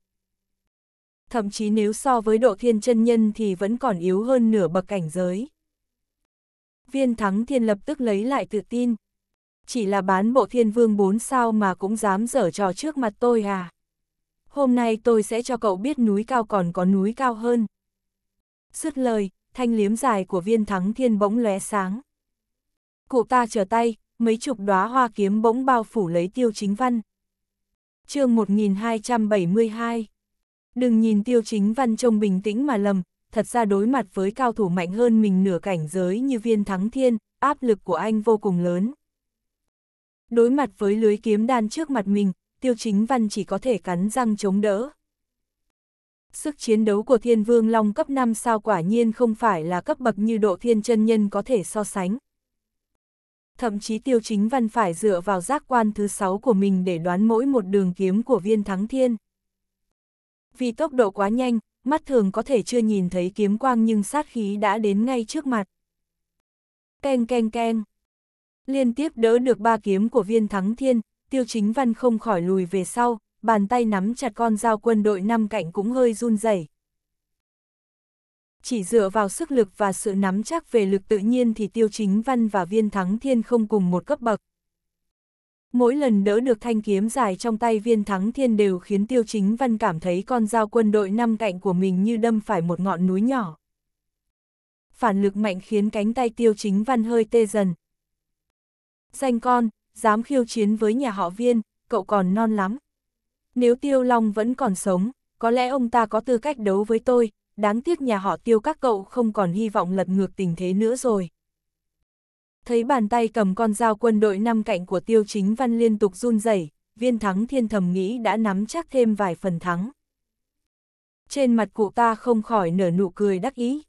Thậm chí nếu so với độ thiên chân nhân thì vẫn còn yếu hơn nửa bậc cảnh giới. Viên thắng thiên lập tức lấy lại tự tin. Chỉ là bán bộ thiên vương 4 sao mà cũng dám dở trò trước mặt tôi à. Hôm nay tôi sẽ cho cậu biết núi cao còn có núi cao hơn. Sứt lời, thanh liếm dài của viên thắng thiên bỗng lóe sáng. Cụ ta trở tay, mấy chục đóa hoa kiếm bỗng bao phủ lấy tiêu chính văn. chương 1272 Đừng nhìn tiêu chính văn trông bình tĩnh mà lầm, thật ra đối mặt với cao thủ mạnh hơn mình nửa cảnh giới như viên thắng thiên, áp lực của anh vô cùng lớn. Đối mặt với lưới kiếm đan trước mặt mình, tiêu chính văn chỉ có thể cắn răng chống đỡ. Sức chiến đấu của thiên vương long cấp 5 sao quả nhiên không phải là cấp bậc như độ thiên chân nhân có thể so sánh. Thậm chí tiêu chính văn phải dựa vào giác quan thứ 6 của mình để đoán mỗi một đường kiếm của viên thắng thiên. Vì tốc độ quá nhanh, mắt thường có thể chưa nhìn thấy kiếm quang nhưng sát khí đã đến ngay trước mặt. Keng keng keng. Liên tiếp đỡ được ba kiếm của viên thắng thiên, tiêu chính văn không khỏi lùi về sau, bàn tay nắm chặt con dao quân đội năm cạnh cũng hơi run rẩy. Chỉ dựa vào sức lực và sự nắm chắc về lực tự nhiên thì Tiêu Chính Văn và Viên Thắng Thiên không cùng một cấp bậc. Mỗi lần đỡ được thanh kiếm dài trong tay Viên Thắng Thiên đều khiến Tiêu Chính Văn cảm thấy con dao quân đội năm cạnh của mình như đâm phải một ngọn núi nhỏ. Phản lực mạnh khiến cánh tay Tiêu Chính Văn hơi tê dần. Danh con, dám khiêu chiến với nhà họ Viên, cậu còn non lắm. Nếu Tiêu Long vẫn còn sống, có lẽ ông ta có tư cách đấu với tôi, đáng tiếc nhà họ Tiêu các cậu không còn hy vọng lật ngược tình thế nữa rồi. Thấy bàn tay cầm con dao quân đội năm cạnh của Tiêu Chính Văn liên tục run rẩy, viên thắng thiên thầm nghĩ đã nắm chắc thêm vài phần thắng. Trên mặt cụ ta không khỏi nở nụ cười đắc ý.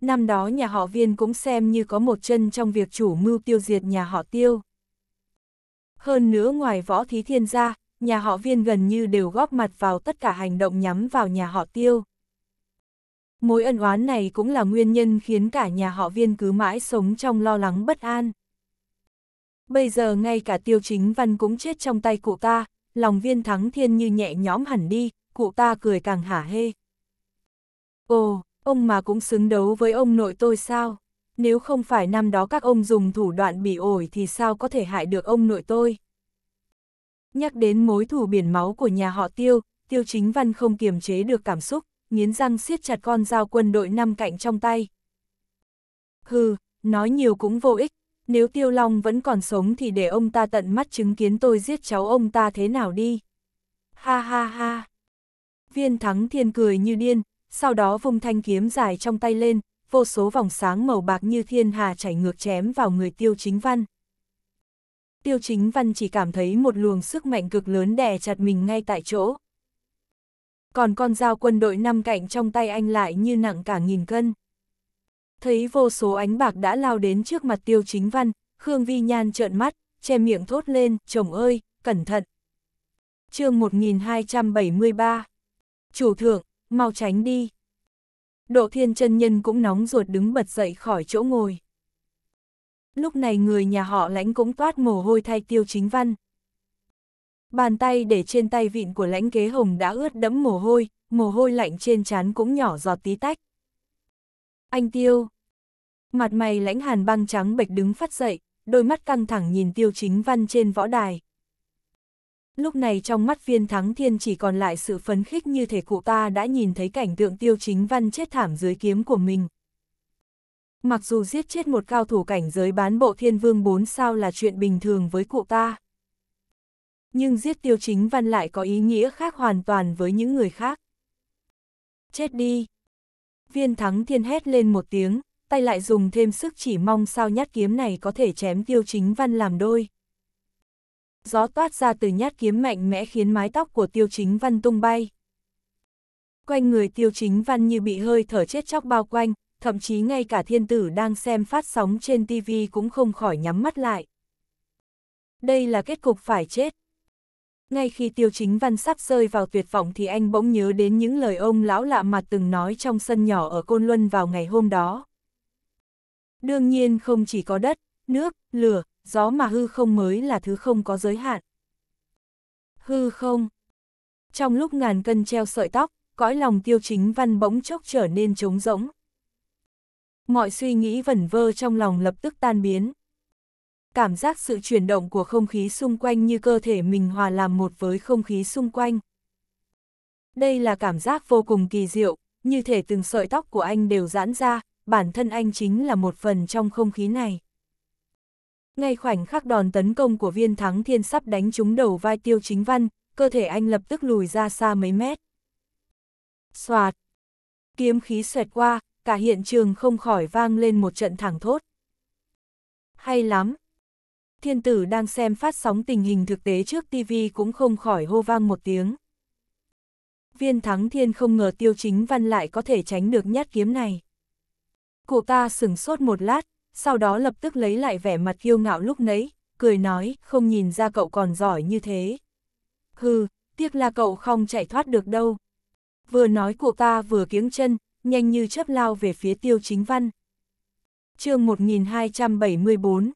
Năm đó nhà họ viên cũng xem như có một chân trong việc chủ mưu tiêu diệt nhà họ tiêu. Hơn nữa ngoài võ thí thiên gia, nhà họ viên gần như đều góp mặt vào tất cả hành động nhắm vào nhà họ tiêu. Mối ân oán này cũng là nguyên nhân khiến cả nhà họ viên cứ mãi sống trong lo lắng bất an. Bây giờ ngay cả tiêu chính văn cũng chết trong tay cụ ta, lòng viên thắng thiên như nhẹ nhõm hẳn đi, cụ ta cười càng hả hê. Ồ, ông mà cũng xứng đấu với ông nội tôi sao? Nếu không phải năm đó các ông dùng thủ đoạn bị ổi thì sao có thể hại được ông nội tôi? Nhắc đến mối thù biển máu của nhà họ tiêu, tiêu chính văn không kiềm chế được cảm xúc, nghiến răng siết chặt con dao quân đội năm cạnh trong tay. Hừ, nói nhiều cũng vô ích, nếu tiêu long vẫn còn sống thì để ông ta tận mắt chứng kiến tôi giết cháu ông ta thế nào đi. Ha ha ha. Viên thắng thiên cười như điên, sau đó vung thanh kiếm dài trong tay lên, vô số vòng sáng màu bạc như thiên hà chảy ngược chém vào người tiêu chính văn. Tiêu chính văn chỉ cảm thấy một luồng sức mạnh cực lớn đè chặt mình ngay tại chỗ. Còn con dao quân đội năm cạnh trong tay anh lại như nặng cả nghìn cân. Thấy vô số ánh bạc đã lao đến trước mặt tiêu chính văn, Khương Vi Nhan trợn mắt, che miệng thốt lên, chồng ơi, cẩn thận. chương 1273 Chủ thượng, mau tránh đi. Độ thiên chân nhân cũng nóng ruột đứng bật dậy khỏi chỗ ngồi lúc này người nhà họ lãnh cũng toát mồ hôi thay tiêu chính văn. Bàn tay để trên tay vịn của lãnh kế hồng đã ướt đẫm mồ hôi, mồ hôi lạnh trên trán cũng nhỏ giọt tí tách. Anh tiêu. Mặt mày lãnh hàn băng trắng bệch đứng phát dậy, đôi mắt căng thẳng nhìn tiêu chính văn trên võ đài. Lúc này trong mắt viên thắng thiên chỉ còn lại sự phấn khích như thể cụ ta đã nhìn thấy cảnh tượng tiêu chính văn chết thảm dưới kiếm của mình. Mặc dù giết chết một cao thủ cảnh giới bán bộ thiên vương 4 sao là chuyện bình thường với cụ ta. Nhưng giết tiêu chính văn lại có ý nghĩa khác hoàn toàn với những người khác. Chết đi. Viên thắng thiên hét lên một tiếng, tay lại dùng thêm sức chỉ mong sao nhát kiếm này có thể chém tiêu chính văn làm đôi. Gió toát ra từ nhát kiếm mạnh mẽ khiến mái tóc của tiêu chính văn tung bay. Quanh người tiêu chính văn như bị hơi thở chết chóc bao quanh, thậm chí ngay cả thiên tử đang xem phát sóng trên TV cũng không khỏi nhắm mắt lại. Đây là kết cục phải chết. Ngay khi tiêu chính văn sắp rơi vào tuyệt vọng thì anh bỗng nhớ đến những lời ông lão lạ mặt từng nói trong sân nhỏ ở Côn Luân vào ngày hôm đó. Đương nhiên không chỉ có đất, nước, lửa, gió mà hư không mới là thứ không có giới hạn. Hư không. Trong lúc ngàn cân treo sợi tóc, cõi lòng tiêu chính văn bỗng chốc trở nên trống rỗng mọi suy nghĩ vẩn vơ trong lòng lập tức tan biến. Cảm giác sự chuyển động của không khí xung quanh như cơ thể mình hòa làm một với không khí xung quanh. Đây là cảm giác vô cùng kỳ diệu, như thể từng sợi tóc của anh đều giãn ra, bản thân anh chính là một phần trong không khí này. Ngay khoảnh khắc đòn tấn công của viên thắng thiên sắp đánh trúng đầu vai tiêu chính văn, cơ thể anh lập tức lùi ra xa mấy mét. Xoạt! Kiếm khí xoẹt qua, cả hiện trường không khỏi vang lên một trận thẳng thốt. Hay lắm! Thiên tử đang xem phát sóng tình hình thực tế trước TV cũng không khỏi hô vang một tiếng. Viên thắng thiên không ngờ tiêu chính văn lại có thể tránh được nhát kiếm này. Cụ ta sửng sốt một lát, sau đó lập tức lấy lại vẻ mặt kiêu ngạo lúc nấy, cười nói, không nhìn ra cậu còn giỏi như thế. Hừ, tiếc là cậu không chạy thoát được đâu. Vừa nói cụ ta vừa kiếng chân, nhanh như chớp lao về phía tiêu chính văn. chương 1274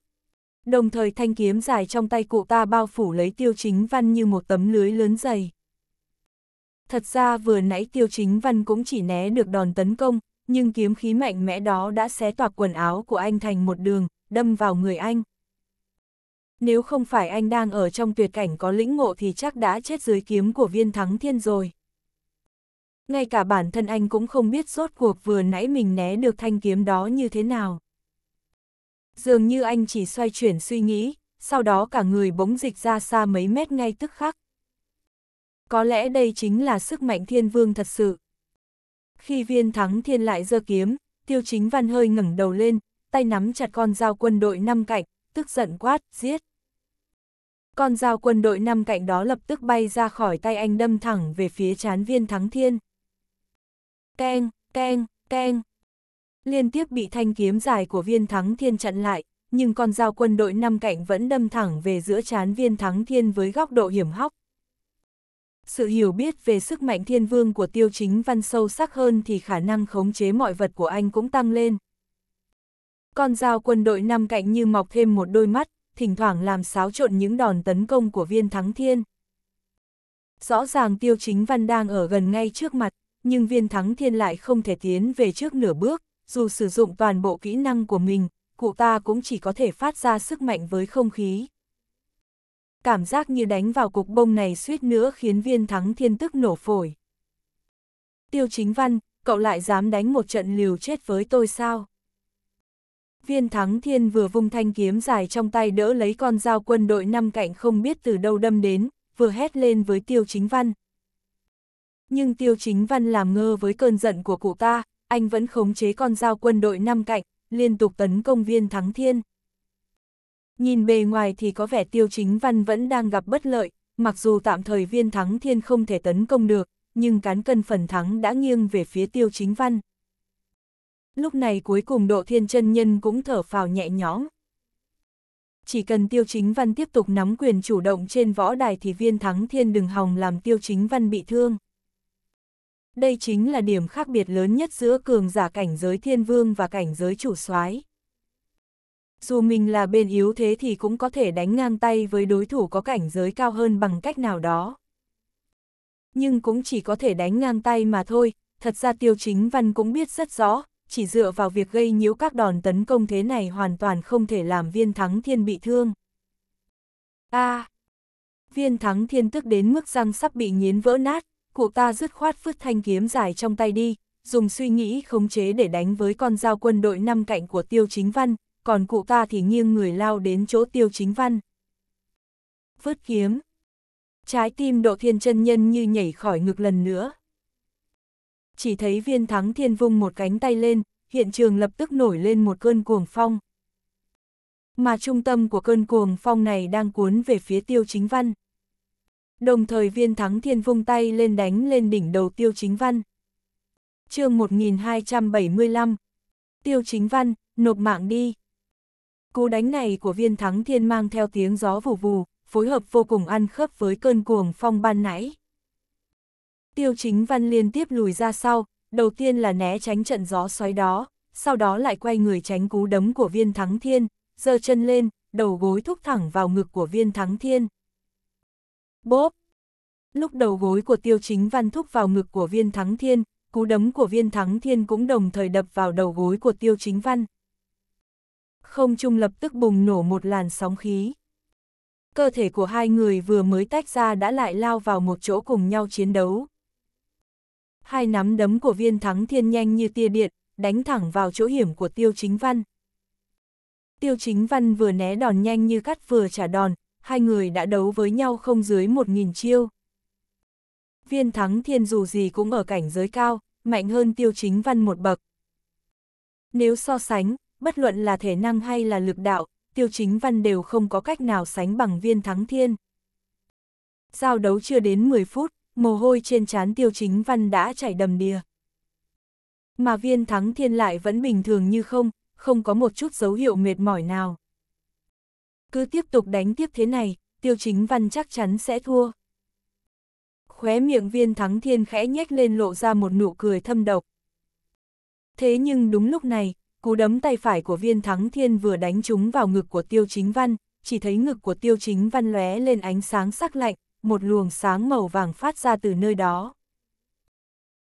Đồng thời thanh kiếm dài trong tay cụ ta bao phủ lấy tiêu chính văn như một tấm lưới lớn dày. Thật ra vừa nãy tiêu chính văn cũng chỉ né được đòn tấn công, nhưng kiếm khí mạnh mẽ đó đã xé toạc quần áo của anh thành một đường, đâm vào người anh. Nếu không phải anh đang ở trong tuyệt cảnh có lĩnh ngộ thì chắc đã chết dưới kiếm của viên thắng thiên rồi. Ngay cả bản thân anh cũng không biết rốt cuộc vừa nãy mình né được thanh kiếm đó như thế nào. Dường như anh chỉ xoay chuyển suy nghĩ, sau đó cả người bỗng dịch ra xa mấy mét ngay tức khắc. Có lẽ đây chính là sức mạnh thiên vương thật sự. Khi viên thắng thiên lại giơ kiếm, tiêu chính văn hơi ngẩng đầu lên, tay nắm chặt con dao quân đội năm cạnh, tức giận quát, giết. Con dao quân đội năm cạnh đó lập tức bay ra khỏi tay anh đâm thẳng về phía chán viên thắng thiên. Keng, keng, keng. Liên tiếp bị thanh kiếm dài của viên thắng thiên chặn lại, nhưng con dao quân đội năm cạnh vẫn đâm thẳng về giữa chán viên thắng thiên với góc độ hiểm hóc. Sự hiểu biết về sức mạnh thiên vương của tiêu chính văn sâu sắc hơn thì khả năng khống chế mọi vật của anh cũng tăng lên. Con dao quân đội năm cạnh như mọc thêm một đôi mắt, thỉnh thoảng làm xáo trộn những đòn tấn công của viên thắng thiên. Rõ ràng tiêu chính văn đang ở gần ngay trước mặt, nhưng viên thắng thiên lại không thể tiến về trước nửa bước, dù sử dụng toàn bộ kỹ năng của mình, cụ ta cũng chỉ có thể phát ra sức mạnh với không khí. Cảm giác như đánh vào cục bông này suýt nữa khiến viên thắng thiên tức nổ phổi. Tiêu chính văn, cậu lại dám đánh một trận liều chết với tôi sao? Viên thắng thiên vừa vung thanh kiếm dài trong tay đỡ lấy con dao quân đội năm cạnh không biết từ đâu đâm đến, vừa hét lên với tiêu chính văn, nhưng tiêu chính văn làm ngơ với cơn giận của cụ ta, anh vẫn khống chế con dao quân đội năm cạnh, liên tục tấn công viên thắng thiên. Nhìn bề ngoài thì có vẻ tiêu chính văn vẫn đang gặp bất lợi, mặc dù tạm thời viên thắng thiên không thể tấn công được, nhưng cán cân phần thắng đã nghiêng về phía tiêu chính văn. Lúc này cuối cùng độ thiên chân nhân cũng thở phào nhẹ nhõm. Chỉ cần tiêu chính văn tiếp tục nắm quyền chủ động trên võ đài thì viên thắng thiên đừng hòng làm tiêu chính văn bị thương. Đây chính là điểm khác biệt lớn nhất giữa cường giả cảnh giới thiên vương và cảnh giới chủ soái. Dù mình là bên yếu thế thì cũng có thể đánh ngang tay với đối thủ có cảnh giới cao hơn bằng cách nào đó. Nhưng cũng chỉ có thể đánh ngang tay mà thôi, thật ra tiêu chính văn cũng biết rất rõ, chỉ dựa vào việc gây nhiễu các đòn tấn công thế này hoàn toàn không thể làm viên thắng thiên bị thương. A. À, viên thắng thiên tức đến mức răng sắp bị nghiến vỡ nát, cuộc ta dứt khoát phứt thanh kiếm dài trong tay đi, dùng suy nghĩ khống chế để đánh với con dao quân đội năm cạnh của tiêu chính văn, còn cụ ta thì nghiêng người lao đến chỗ tiêu chính văn. Vứt kiếm. Trái tim độ thiên chân nhân như nhảy khỏi ngực lần nữa. Chỉ thấy viên thắng thiên vung một cánh tay lên, hiện trường lập tức nổi lên một cơn cuồng phong. Mà trung tâm của cơn cuồng phong này đang cuốn về phía tiêu chính văn đồng thời viên thắng thiên vung tay lên đánh lên đỉnh đầu tiêu chính văn. chương 1275 Tiêu chính văn, nộp mạng đi. Cú đánh này của viên thắng thiên mang theo tiếng gió vù vù, phối hợp vô cùng ăn khớp với cơn cuồng phong ban nãy. Tiêu chính văn liên tiếp lùi ra sau, đầu tiên là né tránh trận gió xoáy đó, sau đó lại quay người tránh cú đấm của viên thắng thiên, giơ chân lên, đầu gối thúc thẳng vào ngực của viên thắng thiên. Bốp! Lúc đầu gối của tiêu chính văn thúc vào ngực của viên thắng thiên, cú đấm của viên thắng thiên cũng đồng thời đập vào đầu gối của tiêu chính văn. Không trung lập tức bùng nổ một làn sóng khí. Cơ thể của hai người vừa mới tách ra đã lại lao vào một chỗ cùng nhau chiến đấu. Hai nắm đấm của viên thắng thiên nhanh như tia điện, đánh thẳng vào chỗ hiểm của tiêu chính văn. Tiêu chính văn vừa né đòn nhanh như cắt vừa trả đòn, hai người đã đấu với nhau không dưới một nghìn chiêu. Viên thắng thiên dù gì cũng ở cảnh giới cao, mạnh hơn tiêu chính văn một bậc. Nếu so sánh, bất luận là thể năng hay là lực đạo, tiêu chính văn đều không có cách nào sánh bằng viên thắng thiên. Giao đấu chưa đến 10 phút, mồ hôi trên trán tiêu chính văn đã chảy đầm đìa. Mà viên thắng thiên lại vẫn bình thường như không, không có một chút dấu hiệu mệt mỏi nào cứ tiếp tục đánh tiếp thế này, tiêu chính văn chắc chắn sẽ thua. Khóe miệng viên thắng thiên khẽ nhếch lên lộ ra một nụ cười thâm độc. Thế nhưng đúng lúc này, cú đấm tay phải của viên thắng thiên vừa đánh trúng vào ngực của tiêu chính văn, chỉ thấy ngực của tiêu chính văn lóe lên ánh sáng sắc lạnh, một luồng sáng màu vàng phát ra từ nơi đó.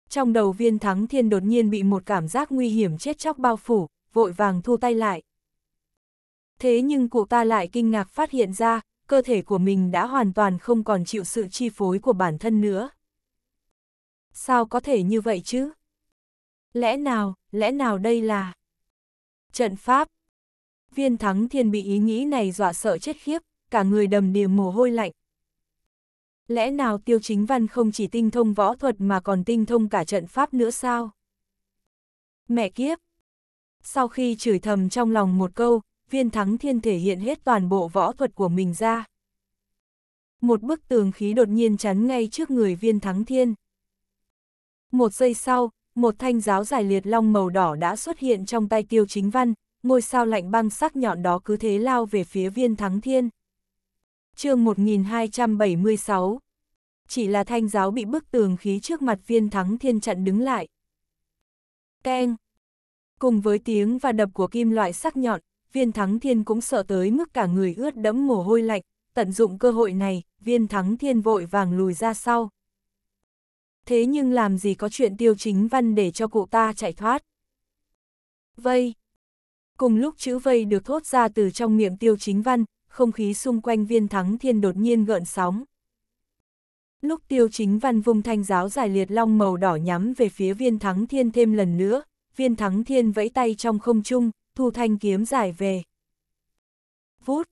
Trong đầu viên thắng thiên đột nhiên bị một cảm giác nguy hiểm chết chóc bao phủ, vội vàng thu tay lại thế nhưng cụ ta lại kinh ngạc phát hiện ra, cơ thể của mình đã hoàn toàn không còn chịu sự chi phối của bản thân nữa. Sao có thể như vậy chứ? Lẽ nào, lẽ nào đây là... Trận Pháp Viên thắng thiên bị ý nghĩ này dọa sợ chết khiếp, cả người đầm đìa mồ hôi lạnh. Lẽ nào tiêu chính văn không chỉ tinh thông võ thuật mà còn tinh thông cả trận pháp nữa sao? Mẹ kiếp! Sau khi chửi thầm trong lòng một câu, viên thắng thiên thể hiện hết toàn bộ võ thuật của mình ra. Một bức tường khí đột nhiên chắn ngay trước người viên thắng thiên. Một giây sau, một thanh giáo dài liệt long màu đỏ đã xuất hiện trong tay tiêu chính văn, ngôi sao lạnh băng sắc nhọn đó cứ thế lao về phía viên thắng thiên. chương 1276 Chỉ là thanh giáo bị bức tường khí trước mặt viên thắng thiên chặn đứng lại. Keng Cùng với tiếng và đập của kim loại sắc nhọn, viên thắng thiên cũng sợ tới mức cả người ướt đẫm mồ hôi lạnh, tận dụng cơ hội này, viên thắng thiên vội vàng lùi ra sau. Thế nhưng làm gì có chuyện tiêu chính văn để cho cụ ta chạy thoát. Vây. Cùng lúc chữ vây được thốt ra từ trong miệng tiêu chính văn, không khí xung quanh viên thắng thiên đột nhiên gợn sóng. Lúc tiêu chính văn vung thanh giáo dài liệt long màu đỏ nhắm về phía viên thắng thiên thêm lần nữa, viên thắng thiên vẫy tay trong không trung, thu thanh kiếm dài về. Vút!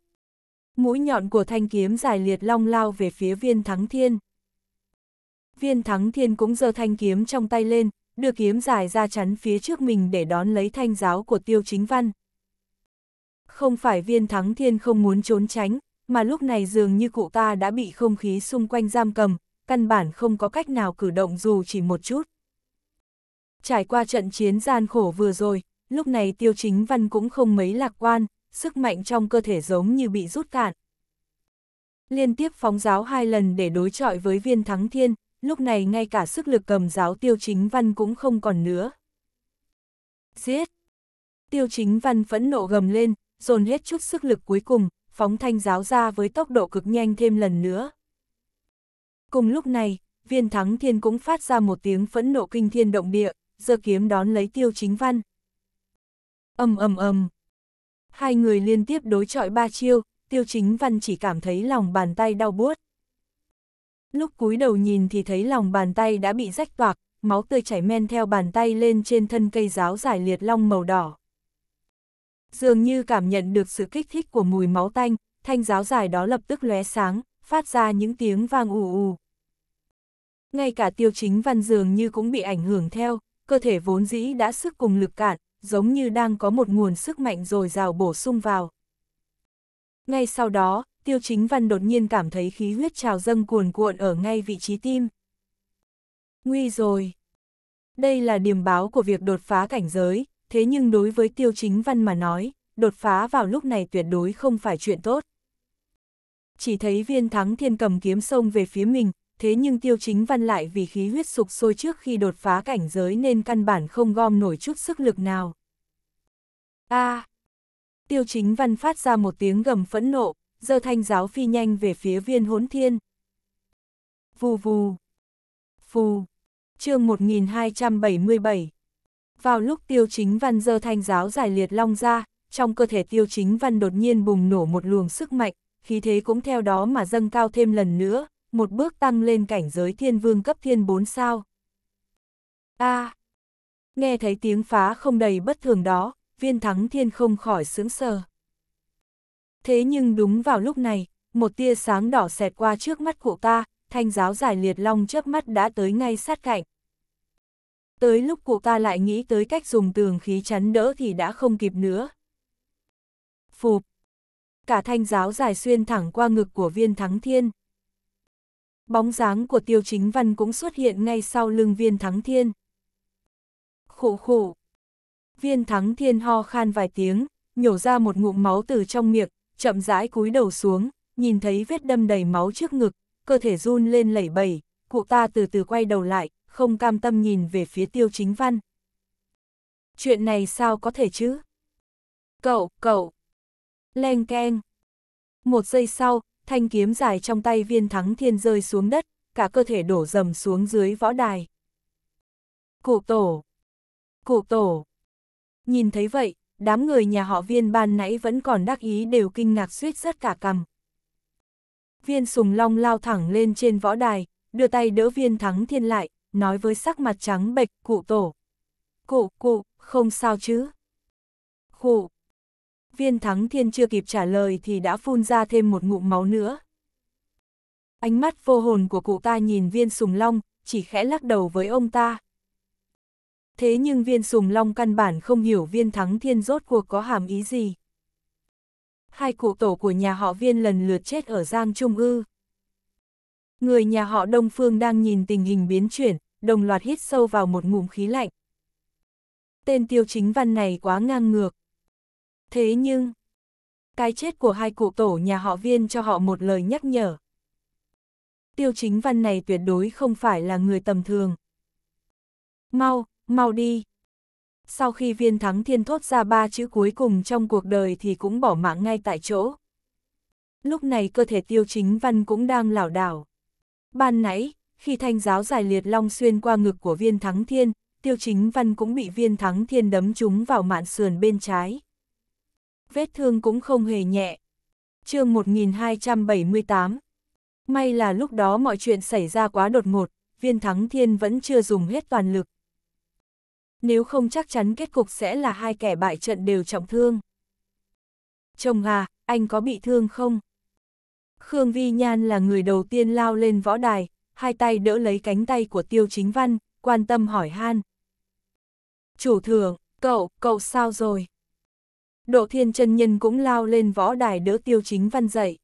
Mũi nhọn của thanh kiếm dài liệt long lao về phía viên thắng thiên. Viên thắng thiên cũng giơ thanh kiếm trong tay lên, đưa kiếm dài ra chắn phía trước mình để đón lấy thanh giáo của tiêu chính văn. Không phải viên thắng thiên không muốn trốn tránh, mà lúc này dường như cụ ta đã bị không khí xung quanh giam cầm, căn bản không có cách nào cử động dù chỉ một chút. Trải qua trận chiến gian khổ vừa rồi, lúc này tiêu chính văn cũng không mấy lạc quan, sức mạnh trong cơ thể giống như bị rút cạn. Liên tiếp phóng giáo hai lần để đối chọi với viên thắng thiên, lúc này ngay cả sức lực cầm giáo tiêu chính văn cũng không còn nữa. Giết! Tiêu chính văn phẫn nộ gầm lên, dồn hết chút sức lực cuối cùng, phóng thanh giáo ra với tốc độ cực nhanh thêm lần nữa. Cùng lúc này, viên thắng thiên cũng phát ra một tiếng phẫn nộ kinh thiên động địa, giơ kiếm đón lấy tiêu chính văn ầm ầm ầm, Hai người liên tiếp đối chọi ba chiêu, tiêu chính văn chỉ cảm thấy lòng bàn tay đau buốt. Lúc cúi đầu nhìn thì thấy lòng bàn tay đã bị rách toạc, máu tươi chảy men theo bàn tay lên trên thân cây giáo giải liệt long màu đỏ. Dường như cảm nhận được sự kích thích của mùi máu tanh, thanh giáo giải đó lập tức lóe sáng, phát ra những tiếng vang ù ù. Ngay cả tiêu chính văn dường như cũng bị ảnh hưởng theo, cơ thể vốn dĩ đã sức cùng lực cạn, giống như đang có một nguồn sức mạnh dồi dào bổ sung vào. Ngay sau đó, Tiêu Chính Văn đột nhiên cảm thấy khí huyết trào dâng cuồn cuộn ở ngay vị trí tim. Nguy rồi! Đây là điểm báo của việc đột phá cảnh giới, thế nhưng đối với Tiêu Chính Văn mà nói, đột phá vào lúc này tuyệt đối không phải chuyện tốt. Chỉ thấy viên thắng thiên cầm kiếm sông về phía mình, thế nhưng tiêu chính văn lại vì khí huyết sục sôi trước khi đột phá cảnh giới nên căn bản không gom nổi chút sức lực nào. A. À, tiêu chính văn phát ra một tiếng gầm phẫn nộ, giơ thanh giáo phi nhanh về phía viên hỗn thiên. Vù vù. Phù. chương 1277. Vào lúc tiêu chính văn giơ thanh giáo giải liệt long ra, trong cơ thể tiêu chính văn đột nhiên bùng nổ một luồng sức mạnh, khí thế cũng theo đó mà dâng cao thêm lần nữa, một bước tăng lên cảnh giới thiên vương cấp thiên bốn sao. A. À, nghe thấy tiếng phá không đầy bất thường đó, viên thắng thiên không khỏi sướng sờ. Thế nhưng đúng vào lúc này, một tia sáng đỏ xẹt qua trước mắt của ta, thanh giáo giải liệt long chớp mắt đã tới ngay sát cạnh. Tới lúc cụ ta lại nghĩ tới cách dùng tường khí chắn đỡ thì đã không kịp nữa. Phụp! Cả thanh giáo dài xuyên thẳng qua ngực của viên thắng thiên bóng dáng của tiêu chính văn cũng xuất hiện ngay sau lưng viên thắng thiên. Khổ khổ. Viên thắng thiên ho khan vài tiếng, nhổ ra một ngụm máu từ trong miệng, chậm rãi cúi đầu xuống, nhìn thấy vết đâm đầy máu trước ngực, cơ thể run lên lẩy bẩy, cụ ta từ từ quay đầu lại, không cam tâm nhìn về phía tiêu chính văn. Chuyện này sao có thể chứ? Cậu, cậu. Leng keng. Một giây sau, thanh kiếm dài trong tay viên thắng thiên rơi xuống đất, cả cơ thể đổ dầm xuống dưới võ đài. Cụ tổ! Cụ tổ! Nhìn thấy vậy, đám người nhà họ viên ban nãy vẫn còn đắc ý đều kinh ngạc suýt rất cả cầm. Viên sùng long lao thẳng lên trên võ đài, đưa tay đỡ viên thắng thiên lại, nói với sắc mặt trắng bệch cụ tổ. Cụ, cụ, không sao chứ. Khụ, viên thắng thiên chưa kịp trả lời thì đã phun ra thêm một ngụm máu nữa. Ánh mắt vô hồn của cụ ta nhìn viên sùng long, chỉ khẽ lắc đầu với ông ta. Thế nhưng viên sùng long căn bản không hiểu viên thắng thiên rốt cuộc có hàm ý gì. Hai cụ tổ của nhà họ viên lần lượt chết ở Giang Trung Ư. Người nhà họ Đông Phương đang nhìn tình hình biến chuyển, đồng loạt hít sâu vào một ngụm khí lạnh. Tên tiêu chính văn này quá ngang ngược, Thế nhưng, cái chết của hai cụ tổ nhà họ viên cho họ một lời nhắc nhở. Tiêu chính văn này tuyệt đối không phải là người tầm thường. Mau, mau đi. Sau khi viên thắng thiên thốt ra ba chữ cuối cùng trong cuộc đời thì cũng bỏ mạng ngay tại chỗ. Lúc này cơ thể tiêu chính văn cũng đang lảo đảo. Ban nãy, khi thanh giáo giải liệt long xuyên qua ngực của viên thắng thiên, tiêu chính văn cũng bị viên thắng thiên đấm trúng vào mạn sườn bên trái vết thương cũng không hề nhẹ. chương 1278 May là lúc đó mọi chuyện xảy ra quá đột ngột, viên thắng thiên vẫn chưa dùng hết toàn lực. Nếu không chắc chắn kết cục sẽ là hai kẻ bại trận đều trọng thương. Chồng à, anh có bị thương không? Khương Vi Nhan là người đầu tiên lao lên võ đài, hai tay đỡ lấy cánh tay của Tiêu Chính Văn, quan tâm hỏi han. Chủ thưởng, cậu, cậu sao rồi? Độ Thiên chân Nhân cũng lao lên võ đài đỡ Tiêu Chính Văn dậy.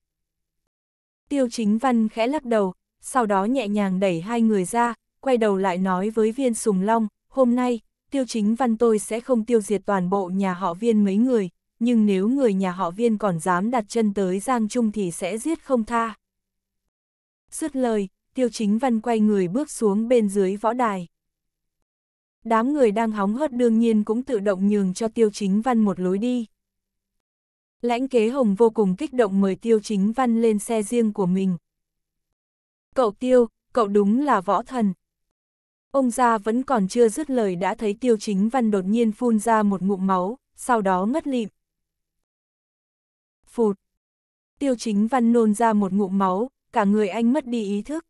Tiêu Chính Văn khẽ lắc đầu, sau đó nhẹ nhàng đẩy hai người ra, quay đầu lại nói với viên Sùng Long, hôm nay, Tiêu Chính Văn tôi sẽ không tiêu diệt toàn bộ nhà họ viên mấy người, nhưng nếu người nhà họ viên còn dám đặt chân tới Giang Trung thì sẽ giết không tha. Dứt lời, Tiêu Chính Văn quay người bước xuống bên dưới võ đài. Đám người đang hóng hớt đương nhiên cũng tự động nhường cho Tiêu Chính Văn một lối đi. Lãnh kế hồng vô cùng kích động mời tiêu chính văn lên xe riêng của mình. Cậu tiêu, cậu đúng là võ thần. Ông gia vẫn còn chưa dứt lời đã thấy tiêu chính văn đột nhiên phun ra một ngụm máu, sau đó ngất lịm. Phụt. Tiêu chính văn nôn ra một ngụm máu, cả người anh mất đi ý thức.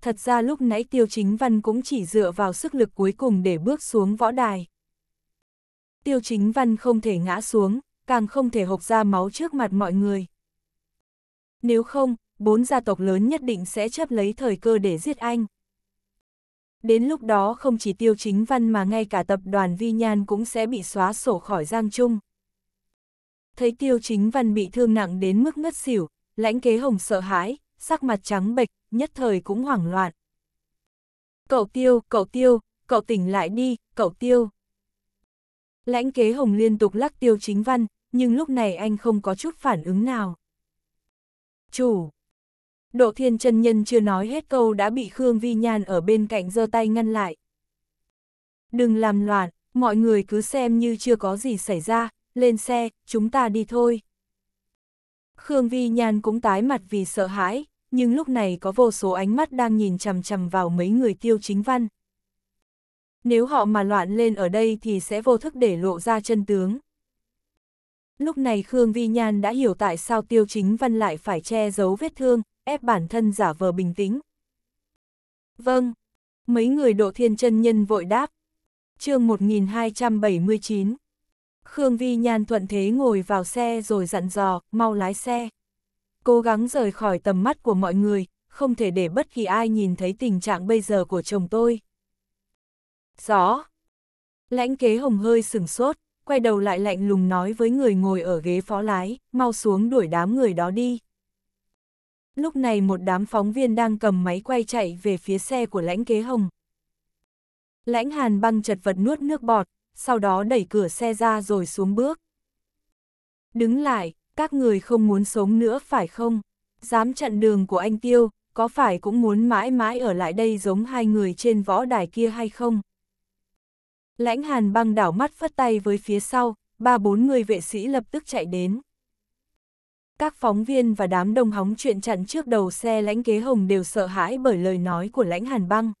Thật ra lúc nãy tiêu chính văn cũng chỉ dựa vào sức lực cuối cùng để bước xuống võ đài. Tiêu chính văn không thể ngã xuống, càng không thể hộc ra máu trước mặt mọi người. Nếu không, bốn gia tộc lớn nhất định sẽ chấp lấy thời cơ để giết anh. Đến lúc đó không chỉ tiêu chính văn mà ngay cả tập đoàn Vi Nhan cũng sẽ bị xóa sổ khỏi Giang Trung. Thấy tiêu chính văn bị thương nặng đến mức ngất xỉu, lãnh kế hồng sợ hãi, sắc mặt trắng bệch, nhất thời cũng hoảng loạn. Cậu tiêu, cậu tiêu, cậu tỉnh lại đi, cậu tiêu. Lãnh kế hồng liên tục lắc tiêu chính văn, nhưng lúc này anh không có chút phản ứng nào. Chủ! Độ thiên chân nhân chưa nói hết câu đã bị Khương Vi Nhan ở bên cạnh giơ tay ngăn lại. Đừng làm loạn, mọi người cứ xem như chưa có gì xảy ra, lên xe, chúng ta đi thôi. Khương Vi Nhan cũng tái mặt vì sợ hãi, nhưng lúc này có vô số ánh mắt đang nhìn chằm chằm vào mấy người tiêu chính văn. Nếu họ mà loạn lên ở đây thì sẽ vô thức để lộ ra chân tướng. Lúc này Khương Vi Nhan đã hiểu tại sao Tiêu Chính Văn lại phải che giấu vết thương, ép bản thân giả vờ bình tĩnh. Vâng, mấy người độ thiên chân nhân vội đáp. chương 1279 Khương Vi Nhan thuận thế ngồi vào xe rồi dặn dò, mau lái xe. Cố gắng rời khỏi tầm mắt của mọi người, không thể để bất kỳ ai nhìn thấy tình trạng bây giờ của chồng tôi. Rõ. Lãnh kế hồng hơi sừng sốt quay đầu lại lạnh lùng nói với người ngồi ở ghế phó lái, mau xuống đuổi đám người đó đi. Lúc này một đám phóng viên đang cầm máy quay chạy về phía xe của lãnh kế hồng. Lãnh hàn băng chật vật nuốt nước bọt, sau đó đẩy cửa xe ra rồi xuống bước. Đứng lại, các người không muốn sống nữa phải không? Dám chặn đường của anh Tiêu, có phải cũng muốn mãi mãi ở lại đây giống hai người trên võ đài kia hay không? Lãnh hàn băng đảo mắt phất tay với phía sau, ba bốn người vệ sĩ lập tức chạy đến. Các phóng viên và đám đông hóng chuyện chặn trước đầu xe lãnh kế hồng đều sợ hãi bởi lời nói của lãnh hàn băng.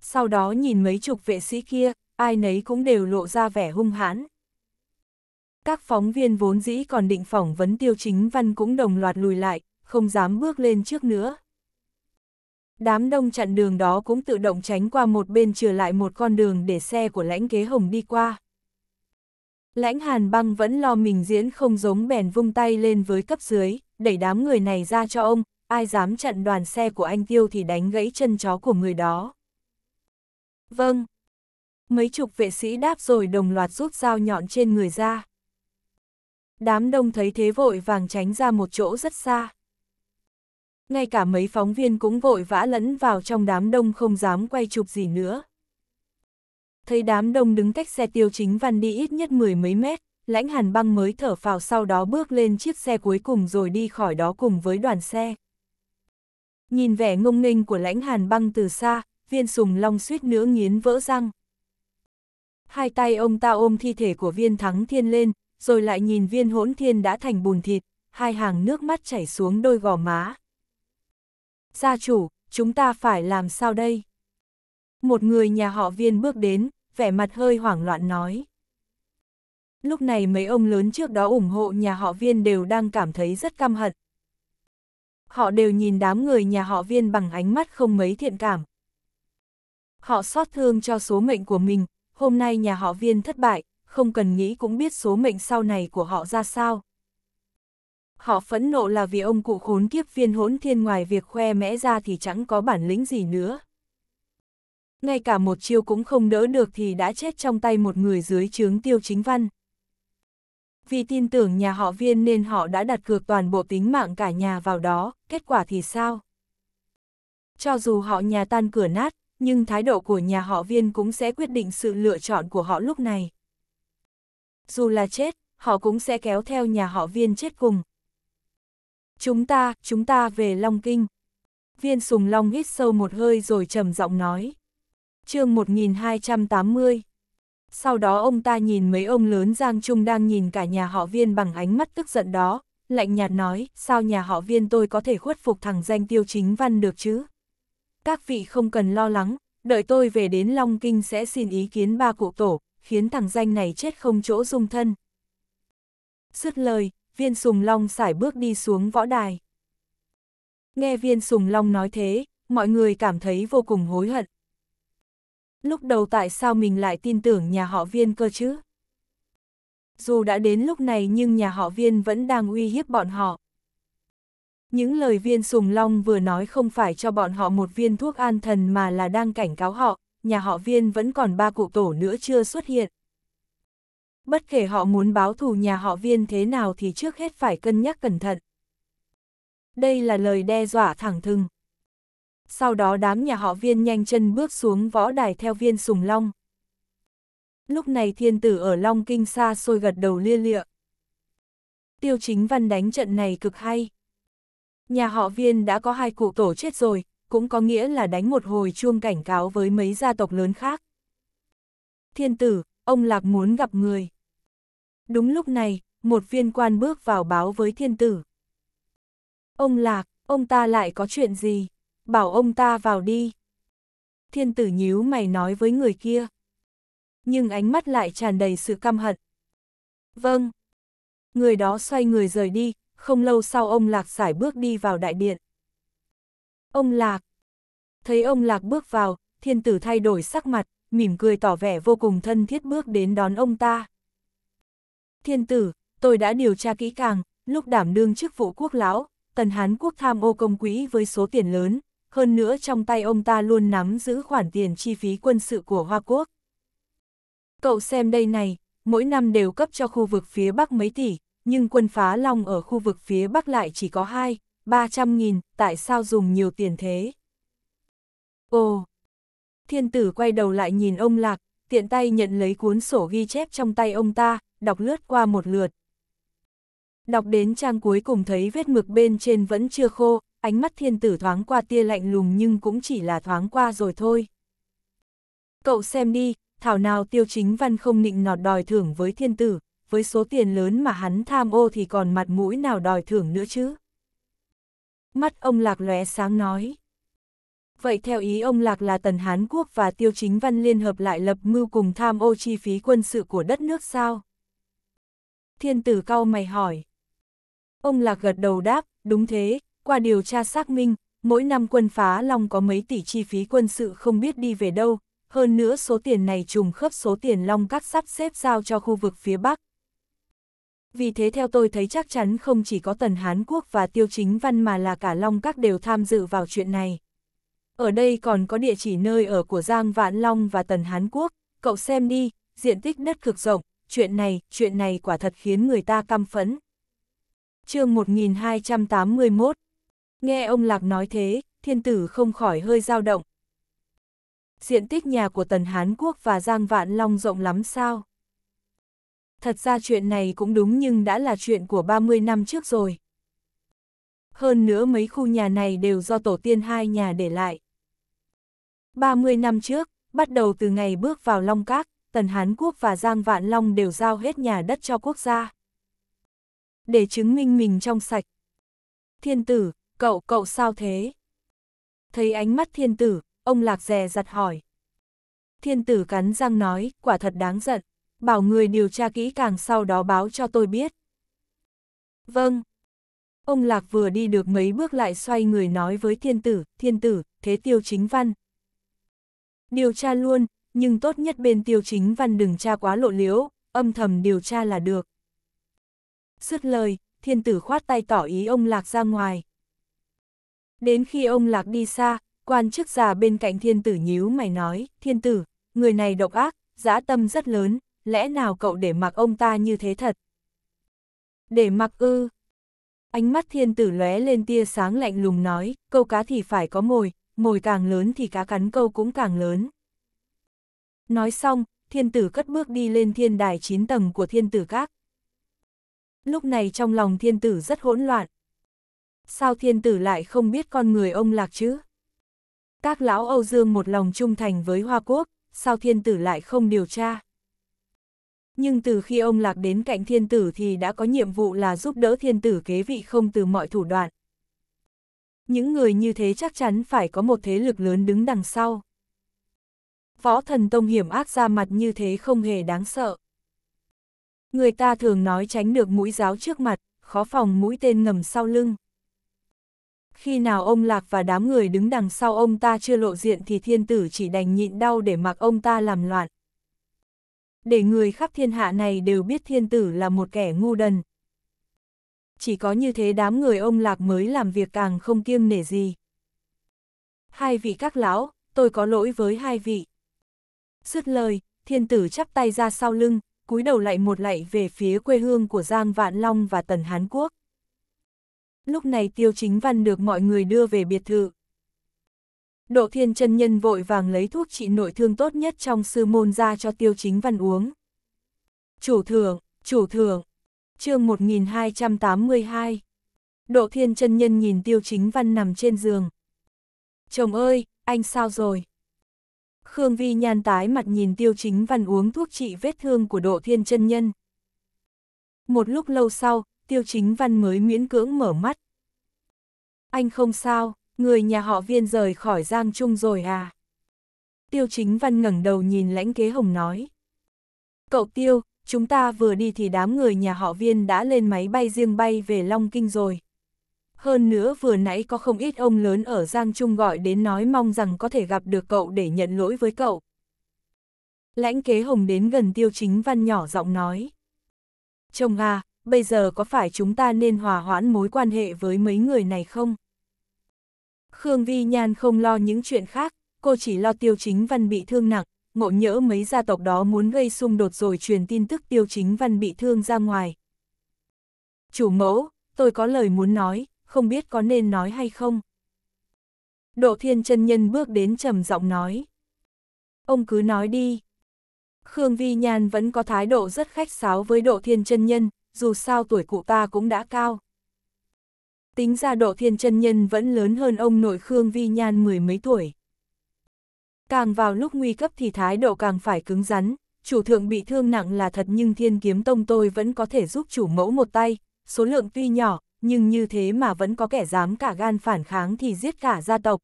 Sau đó nhìn mấy chục vệ sĩ kia, ai nấy cũng đều lộ ra vẻ hung hãn. Các phóng viên vốn dĩ còn định phỏng vấn tiêu chính văn cũng đồng loạt lùi lại, không dám bước lên trước nữa đám đông chặn đường đó cũng tự động tránh qua một bên trở lại một con đường để xe của lãnh kế hồng đi qua. Lãnh hàn băng vẫn lo mình diễn không giống bèn vung tay lên với cấp dưới, đẩy đám người này ra cho ông, ai dám chặn đoàn xe của anh Tiêu thì đánh gãy chân chó của người đó. Vâng. Mấy chục vệ sĩ đáp rồi đồng loạt rút dao nhọn trên người ra. Đám đông thấy thế vội vàng tránh ra một chỗ rất xa ngay cả mấy phóng viên cũng vội vã lẫn vào trong đám đông không dám quay chụp gì nữa. Thấy đám đông đứng cách xe tiêu chính văn đi ít nhất mười mấy mét, lãnh hàn băng mới thở phào sau đó bước lên chiếc xe cuối cùng rồi đi khỏi đó cùng với đoàn xe. Nhìn vẻ ngông nghênh của lãnh hàn băng từ xa, viên sùng long suýt nữa nghiến vỡ răng. Hai tay ông ta ôm thi thể của viên thắng thiên lên, rồi lại nhìn viên hỗn thiên đã thành bùn thịt, hai hàng nước mắt chảy xuống đôi gò má gia chủ, chúng ta phải làm sao đây? Một người nhà họ viên bước đến, vẻ mặt hơi hoảng loạn nói. Lúc này mấy ông lớn trước đó ủng hộ nhà họ viên đều đang cảm thấy rất căm hận. Họ đều nhìn đám người nhà họ viên bằng ánh mắt không mấy thiện cảm. Họ xót thương cho số mệnh của mình, hôm nay nhà họ viên thất bại, không cần nghĩ cũng biết số mệnh sau này của họ ra sao. Họ phẫn nộ là vì ông cụ khốn kiếp viên hỗn thiên ngoài việc khoe mẽ ra thì chẳng có bản lĩnh gì nữa. Ngay cả một chiêu cũng không đỡ được thì đã chết trong tay một người dưới trướng tiêu chính văn. Vì tin tưởng nhà họ viên nên họ đã đặt cược toàn bộ tính mạng cả nhà vào đó, kết quả thì sao? Cho dù họ nhà tan cửa nát, nhưng thái độ của nhà họ viên cũng sẽ quyết định sự lựa chọn của họ lúc này. Dù là chết, họ cũng sẽ kéo theo nhà họ viên chết cùng, Chúng ta, chúng ta về Long Kinh. Viên sùng long hít sâu một hơi rồi trầm giọng nói. chương 1280 Sau đó ông ta nhìn mấy ông lớn Giang Trung đang nhìn cả nhà họ viên bằng ánh mắt tức giận đó, lạnh nhạt nói, sao nhà họ viên tôi có thể khuất phục thằng danh tiêu chính văn được chứ? Các vị không cần lo lắng, đợi tôi về đến Long Kinh sẽ xin ý kiến ba cụ tổ, khiến thằng danh này chết không chỗ dung thân. Dứt lời, viên sùng long sải bước đi xuống võ đài. Nghe viên sùng long nói thế, mọi người cảm thấy vô cùng hối hận. Lúc đầu tại sao mình lại tin tưởng nhà họ viên cơ chứ? Dù đã đến lúc này nhưng nhà họ viên vẫn đang uy hiếp bọn họ. Những lời viên sùng long vừa nói không phải cho bọn họ một viên thuốc an thần mà là đang cảnh cáo họ, nhà họ viên vẫn còn ba cụ tổ nữa chưa xuất hiện bất kể họ muốn báo thù nhà họ viên thế nào thì trước hết phải cân nhắc cẩn thận. Đây là lời đe dọa thẳng thừng. Sau đó đám nhà họ viên nhanh chân bước xuống võ đài theo viên sùng long. Lúc này thiên tử ở Long Kinh xa xôi gật đầu lia lịa. Tiêu chính văn đánh trận này cực hay. Nhà họ viên đã có hai cụ tổ chết rồi, cũng có nghĩa là đánh một hồi chuông cảnh cáo với mấy gia tộc lớn khác. Thiên tử, ông Lạc muốn gặp người. Đúng lúc này, một viên quan bước vào báo với thiên tử. Ông Lạc, ông ta lại có chuyện gì? Bảo ông ta vào đi. Thiên tử nhíu mày nói với người kia. Nhưng ánh mắt lại tràn đầy sự căm hận. Vâng. Người đó xoay người rời đi, không lâu sau ông Lạc xải bước đi vào đại điện. Ông Lạc. Thấy ông Lạc bước vào, thiên tử thay đổi sắc mặt, mỉm cười tỏ vẻ vô cùng thân thiết bước đến đón ông ta. Thiên tử, tôi đã điều tra kỹ càng, lúc đảm đương chức vụ quốc lão, Tần Hán Quốc tham ô công quỹ với số tiền lớn, hơn nữa trong tay ông ta luôn nắm giữ khoản tiền chi phí quân sự của Hoa Quốc. Cậu xem đây này, mỗi năm đều cấp cho khu vực phía Bắc mấy tỷ, nhưng quân phá long ở khu vực phía Bắc lại chỉ có 2, 300 nghìn, tại sao dùng nhiều tiền thế? Ồ! Thiên tử quay đầu lại nhìn ông Lạc, tiện tay nhận lấy cuốn sổ ghi chép trong tay ông ta, đọc lướt qua một lượt. Đọc đến trang cuối cùng thấy vết mực bên trên vẫn chưa khô, ánh mắt thiên tử thoáng qua tia lạnh lùng nhưng cũng chỉ là thoáng qua rồi thôi. Cậu xem đi, thảo nào tiêu chính văn không nịnh nọt đòi thưởng với thiên tử, với số tiền lớn mà hắn tham ô thì còn mặt mũi nào đòi thưởng nữa chứ. Mắt ông Lạc lóe sáng nói. Vậy theo ý ông Lạc là Tần Hán Quốc và Tiêu Chính Văn liên hợp lại lập mưu cùng tham ô chi phí quân sự của đất nước sao? thiên tử cau mày hỏi. Ông Lạc gật đầu đáp, đúng thế, qua điều tra xác minh, mỗi năm quân phá Long có mấy tỷ chi phí quân sự không biết đi về đâu, hơn nữa số tiền này trùng khớp số tiền Long Cắt sắp xếp giao cho khu vực phía Bắc. Vì thế theo tôi thấy chắc chắn không chỉ có Tần Hán Quốc và Tiêu Chính Văn mà là cả Long Các đều tham dự vào chuyện này. Ở đây còn có địa chỉ nơi ở của Giang Vạn Long và Tần Hán Quốc, cậu xem đi, diện tích đất cực rộng, chuyện này, chuyện này quả thật khiến người ta căm phẫn. chương 1281 Nghe ông Lạc nói thế, thiên tử không khỏi hơi dao động. Diện tích nhà của Tần Hán Quốc và Giang Vạn Long rộng lắm sao? Thật ra chuyện này cũng đúng nhưng đã là chuyện của 30 năm trước rồi. Hơn nữa mấy khu nhà này đều do tổ tiên hai nhà để lại. 30 năm trước, bắt đầu từ ngày bước vào Long Các, Tần Hán Quốc và Giang Vạn Long đều giao hết nhà đất cho quốc gia. Để chứng minh mình trong sạch. Thiên tử, cậu, cậu sao thế? Thấy ánh mắt thiên tử, ông lạc dè giặt hỏi. Thiên tử cắn răng nói, quả thật đáng giận, bảo người điều tra kỹ càng sau đó báo cho tôi biết. Vâng. Ông Lạc vừa đi được mấy bước lại xoay người nói với thiên tử, thiên tử, thế tiêu chính văn. Điều tra luôn, nhưng tốt nhất bên tiêu chính văn đừng tra quá lộ liễu, âm thầm điều tra là được. Dứt lời, thiên tử khoát tay tỏ ý ông Lạc ra ngoài. Đến khi ông Lạc đi xa, quan chức già bên cạnh thiên tử nhíu mày nói, thiên tử, người này độc ác, dã tâm rất lớn, lẽ nào cậu để mặc ông ta như thế thật? Để mặc ư? Ánh mắt thiên tử lóe lên tia sáng lạnh lùng nói, câu cá thì phải có mồi, mồi càng lớn thì cá cắn câu cũng càng lớn. Nói xong, thiên tử cất bước đi lên thiên đài 9 tầng của thiên tử các. Lúc này trong lòng thiên tử rất hỗn loạn. Sao thiên tử lại không biết con người ông lạc chứ? Các lão Âu Dương một lòng trung thành với Hoa Quốc, sao thiên tử lại không điều tra? Nhưng từ khi ông lạc đến cạnh thiên tử thì đã có nhiệm vụ là giúp đỡ thiên tử kế vị không từ mọi thủ đoạn. Những người như thế chắc chắn phải có một thế lực lớn đứng đằng sau võ thần tông hiểm ác ra mặt như thế không hề đáng sợ. Người ta thường nói tránh được mũi giáo trước mặt, khó phòng mũi tên ngầm sau lưng. Khi nào ông Lạc và đám người đứng đằng sau ông ta chưa lộ diện thì thiên tử chỉ đành nhịn đau để mặc ông ta làm loạn. Để người khắp thiên hạ này đều biết thiên tử là một kẻ ngu đần. Chỉ có như thế đám người ông Lạc mới làm việc càng không kiêng nể gì. Hai vị các lão, tôi có lỗi với hai vị. Dứt lời, thiên tử chắp tay ra sau lưng, cúi đầu lạy một lạy về phía quê hương của Giang Vạn Long và Tần Hán Quốc. Lúc này Tiêu Chính Văn được mọi người đưa về biệt thự. Độ Thiên chân Nhân vội vàng lấy thuốc trị nội thương tốt nhất trong sư môn ra cho Tiêu Chính Văn uống. Chủ thượng, chủ thượng, chương 1282. Độ Thiên chân Nhân nhìn Tiêu Chính Văn nằm trên giường. Chồng ơi, anh sao rồi? Khương Vi Nhan tái mặt nhìn Tiêu Chính Văn uống thuốc trị vết thương của Độ Thiên chân Nhân. Một lúc lâu sau, Tiêu Chính Văn mới miễn cưỡng mở mắt. Anh không sao, người nhà họ viên rời khỏi Giang Trung rồi à? Tiêu Chính Văn ngẩng đầu nhìn lãnh kế hồng nói. Cậu Tiêu, chúng ta vừa đi thì đám người nhà họ viên đã lên máy bay riêng bay về Long Kinh rồi hơn nữa vừa nãy có không ít ông lớn ở Giang Trung gọi đến nói mong rằng có thể gặp được cậu để nhận lỗi với cậu. Lãnh kế hồng đến gần tiêu chính văn nhỏ giọng nói. Chồng à, bây giờ có phải chúng ta nên hòa hoãn mối quan hệ với mấy người này không? Khương Vi Nhan không lo những chuyện khác, cô chỉ lo tiêu chính văn bị thương nặng, ngộ nhỡ mấy gia tộc đó muốn gây xung đột rồi truyền tin tức tiêu chính văn bị thương ra ngoài. Chủ mẫu, tôi có lời muốn nói, không biết có nên nói hay không. Độ thiên chân nhân bước đến trầm giọng nói. Ông cứ nói đi. Khương Vi Nhan vẫn có thái độ rất khách sáo với độ thiên chân nhân, dù sao tuổi cụ ta cũng đã cao. Tính ra độ thiên chân nhân vẫn lớn hơn ông nội Khương Vi Nhan mười mấy tuổi. Càng vào lúc nguy cấp thì thái độ càng phải cứng rắn, chủ thượng bị thương nặng là thật nhưng thiên kiếm tông tôi vẫn có thể giúp chủ mẫu một tay, số lượng tuy nhỏ, nhưng như thế mà vẫn có kẻ dám cả gan phản kháng thì giết cả gia tộc.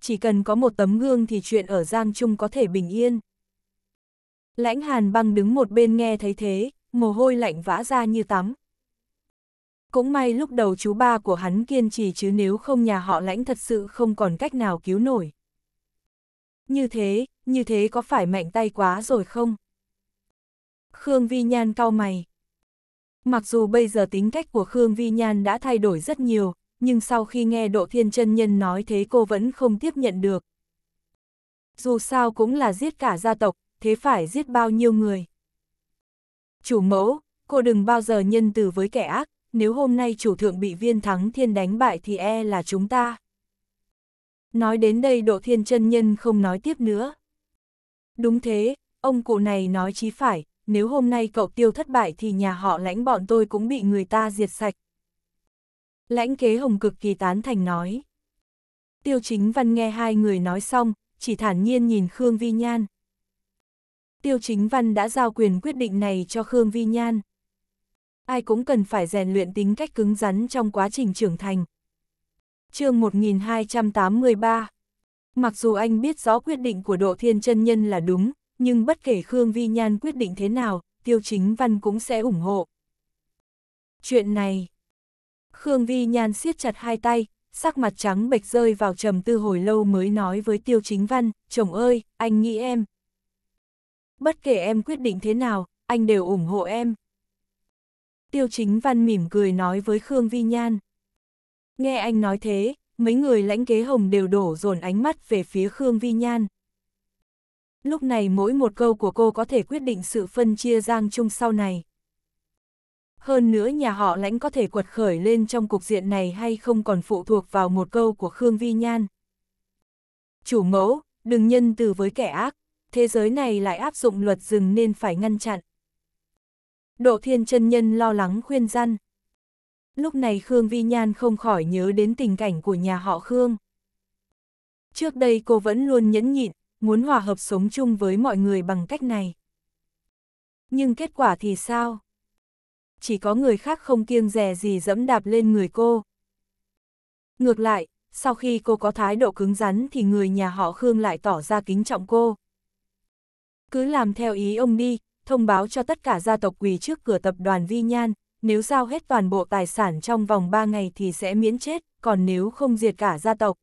Chỉ cần có một tấm gương thì chuyện ở Giang Trung có thể bình yên. Lãnh Hàn băng đứng một bên nghe thấy thế, mồ hôi lạnh vã ra như tắm. Cũng may lúc đầu chú ba của hắn kiên trì chứ nếu không nhà họ lãnh thật sự không còn cách nào cứu nổi. Như thế, như thế có phải mạnh tay quá rồi không? Khương Vi Nhan cau mày, Mặc dù bây giờ tính cách của Khương Vi Nhan đã thay đổi rất nhiều, nhưng sau khi nghe Độ Thiên chân Nhân nói thế cô vẫn không tiếp nhận được. Dù sao cũng là giết cả gia tộc, thế phải giết bao nhiêu người. Chủ mẫu, cô đừng bao giờ nhân từ với kẻ ác, nếu hôm nay chủ thượng bị viên thắng thiên đánh bại thì e là chúng ta. Nói đến đây Độ Thiên chân Nhân không nói tiếp nữa. Đúng thế, ông cụ này nói chí phải, nếu hôm nay cậu tiêu thất bại thì nhà họ lãnh bọn tôi cũng bị người ta diệt sạch. Lãnh kế hồng cực kỳ tán thành nói. Tiêu chính văn nghe hai người nói xong, chỉ thản nhiên nhìn Khương Vi Nhan. Tiêu chính văn đã giao quyền quyết định này cho Khương Vi Nhan. Ai cũng cần phải rèn luyện tính cách cứng rắn trong quá trình trưởng thành. chương 1283 Mặc dù anh biết rõ quyết định của Độ Thiên chân Nhân là đúng, nhưng bất kể Khương Vi Nhan quyết định thế nào, Tiêu Chính Văn cũng sẽ ủng hộ. Chuyện này, Khương Vi Nhan siết chặt hai tay, sắc mặt trắng bệch rơi vào trầm tư hồi lâu mới nói với Tiêu Chính Văn, chồng ơi, anh nghĩ em. Bất kể em quyết định thế nào, anh đều ủng hộ em. Tiêu Chính Văn mỉm cười nói với Khương Vi Nhan. Nghe anh nói thế, mấy người lãnh kế hồng đều đổ dồn ánh mắt về phía Khương Vi Nhan lúc này mỗi một câu của cô có thể quyết định sự phân chia Giang Trung sau này. Hơn nữa nhà họ lãnh có thể quật khởi lên trong cục diện này hay không còn phụ thuộc vào một câu của Khương Vi Nhan. Chủ mẫu, đừng nhân từ với kẻ ác, thế giới này lại áp dụng luật rừng nên phải ngăn chặn. Độ thiên chân nhân lo lắng khuyên răn. Lúc này Khương Vi Nhan không khỏi nhớ đến tình cảnh của nhà họ Khương. Trước đây cô vẫn luôn nhẫn nhịn, muốn hòa hợp sống chung với mọi người bằng cách này. Nhưng kết quả thì sao? Chỉ có người khác không kiêng dè gì dẫm đạp lên người cô. Ngược lại, sau khi cô có thái độ cứng rắn thì người nhà họ Khương lại tỏ ra kính trọng cô. Cứ làm theo ý ông đi, thông báo cho tất cả gia tộc quỳ trước cửa tập đoàn Vi Nhan, nếu giao hết toàn bộ tài sản trong vòng 3 ngày thì sẽ miễn chết, còn nếu không diệt cả gia tộc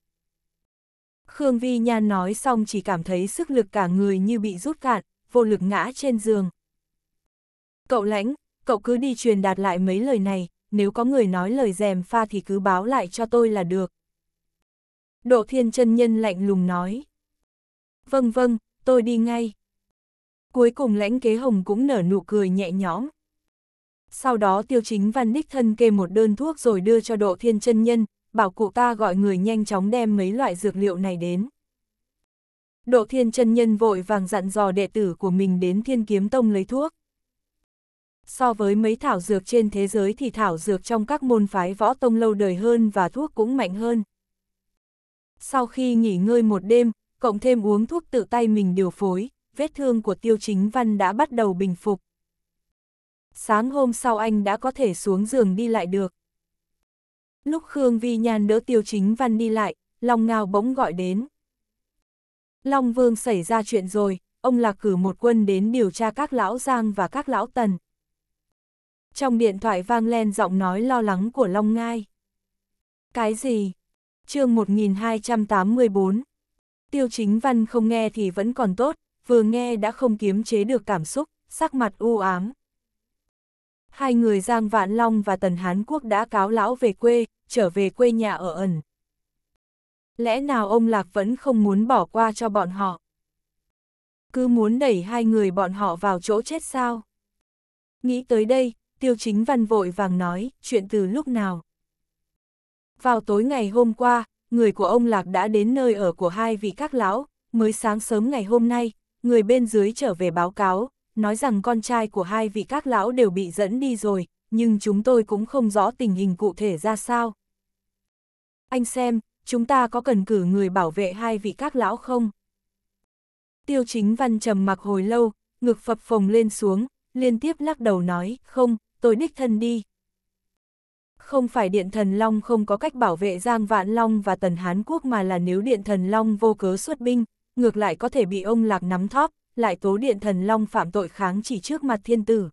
Khương Vi Nhan nói xong chỉ cảm thấy sức lực cả người như bị rút cạn, vô lực ngã trên giường. Cậu lãnh, cậu cứ đi truyền đạt lại mấy lời này, nếu có người nói lời dèm pha thì cứ báo lại cho tôi là được. Độ thiên chân nhân lạnh lùng nói. Vâng vâng, tôi đi ngay. Cuối cùng lãnh kế hồng cũng nở nụ cười nhẹ nhõm. Sau đó tiêu chính văn đích thân kê một đơn thuốc rồi đưa cho độ thiên chân nhân, bảo cụ ta gọi người nhanh chóng đem mấy loại dược liệu này đến. Độ thiên chân nhân vội vàng dặn dò đệ tử của mình đến thiên kiếm tông lấy thuốc. So với mấy thảo dược trên thế giới thì thảo dược trong các môn phái võ tông lâu đời hơn và thuốc cũng mạnh hơn. Sau khi nghỉ ngơi một đêm, cộng thêm uống thuốc tự tay mình điều phối, vết thương của tiêu chính văn đã bắt đầu bình phục. Sáng hôm sau anh đã có thể xuống giường đi lại được. Lúc Khương Vi Nhan đỡ Tiêu Chính Văn đi lại, Long Ngao bỗng gọi đến. Long Vương xảy ra chuyện rồi, ông là cử một quân đến điều tra các lão Giang và các lão Tần. Trong điện thoại vang lên giọng nói lo lắng của Long Ngai. Cái gì? chương 1284. Tiêu Chính Văn không nghe thì vẫn còn tốt, vừa nghe đã không kiếm chế được cảm xúc, sắc mặt u ám. Hai người Giang Vạn Long và Tần Hán Quốc đã cáo lão về quê, trở về quê nhà ở ẩn. Lẽ nào ông Lạc vẫn không muốn bỏ qua cho bọn họ? Cứ muốn đẩy hai người bọn họ vào chỗ chết sao? Nghĩ tới đây, tiêu chính văn vội vàng nói, chuyện từ lúc nào? Vào tối ngày hôm qua, người của ông Lạc đã đến nơi ở của hai vị các lão, mới sáng sớm ngày hôm nay, người bên dưới trở về báo cáo, nói rằng con trai của hai vị các lão đều bị dẫn đi rồi, nhưng chúng tôi cũng không rõ tình hình cụ thể ra sao, anh xem, chúng ta có cần cử người bảo vệ hai vị các lão không? Tiêu chính văn trầm mặc hồi lâu, ngực phập phồng lên xuống, liên tiếp lắc đầu nói, không, tôi đích thân đi. Không phải điện thần Long không có cách bảo vệ Giang Vạn Long và Tần Hán Quốc mà là nếu điện thần Long vô cớ xuất binh, ngược lại có thể bị ông Lạc nắm thóp, lại tố điện thần Long phạm tội kháng chỉ trước mặt thiên tử.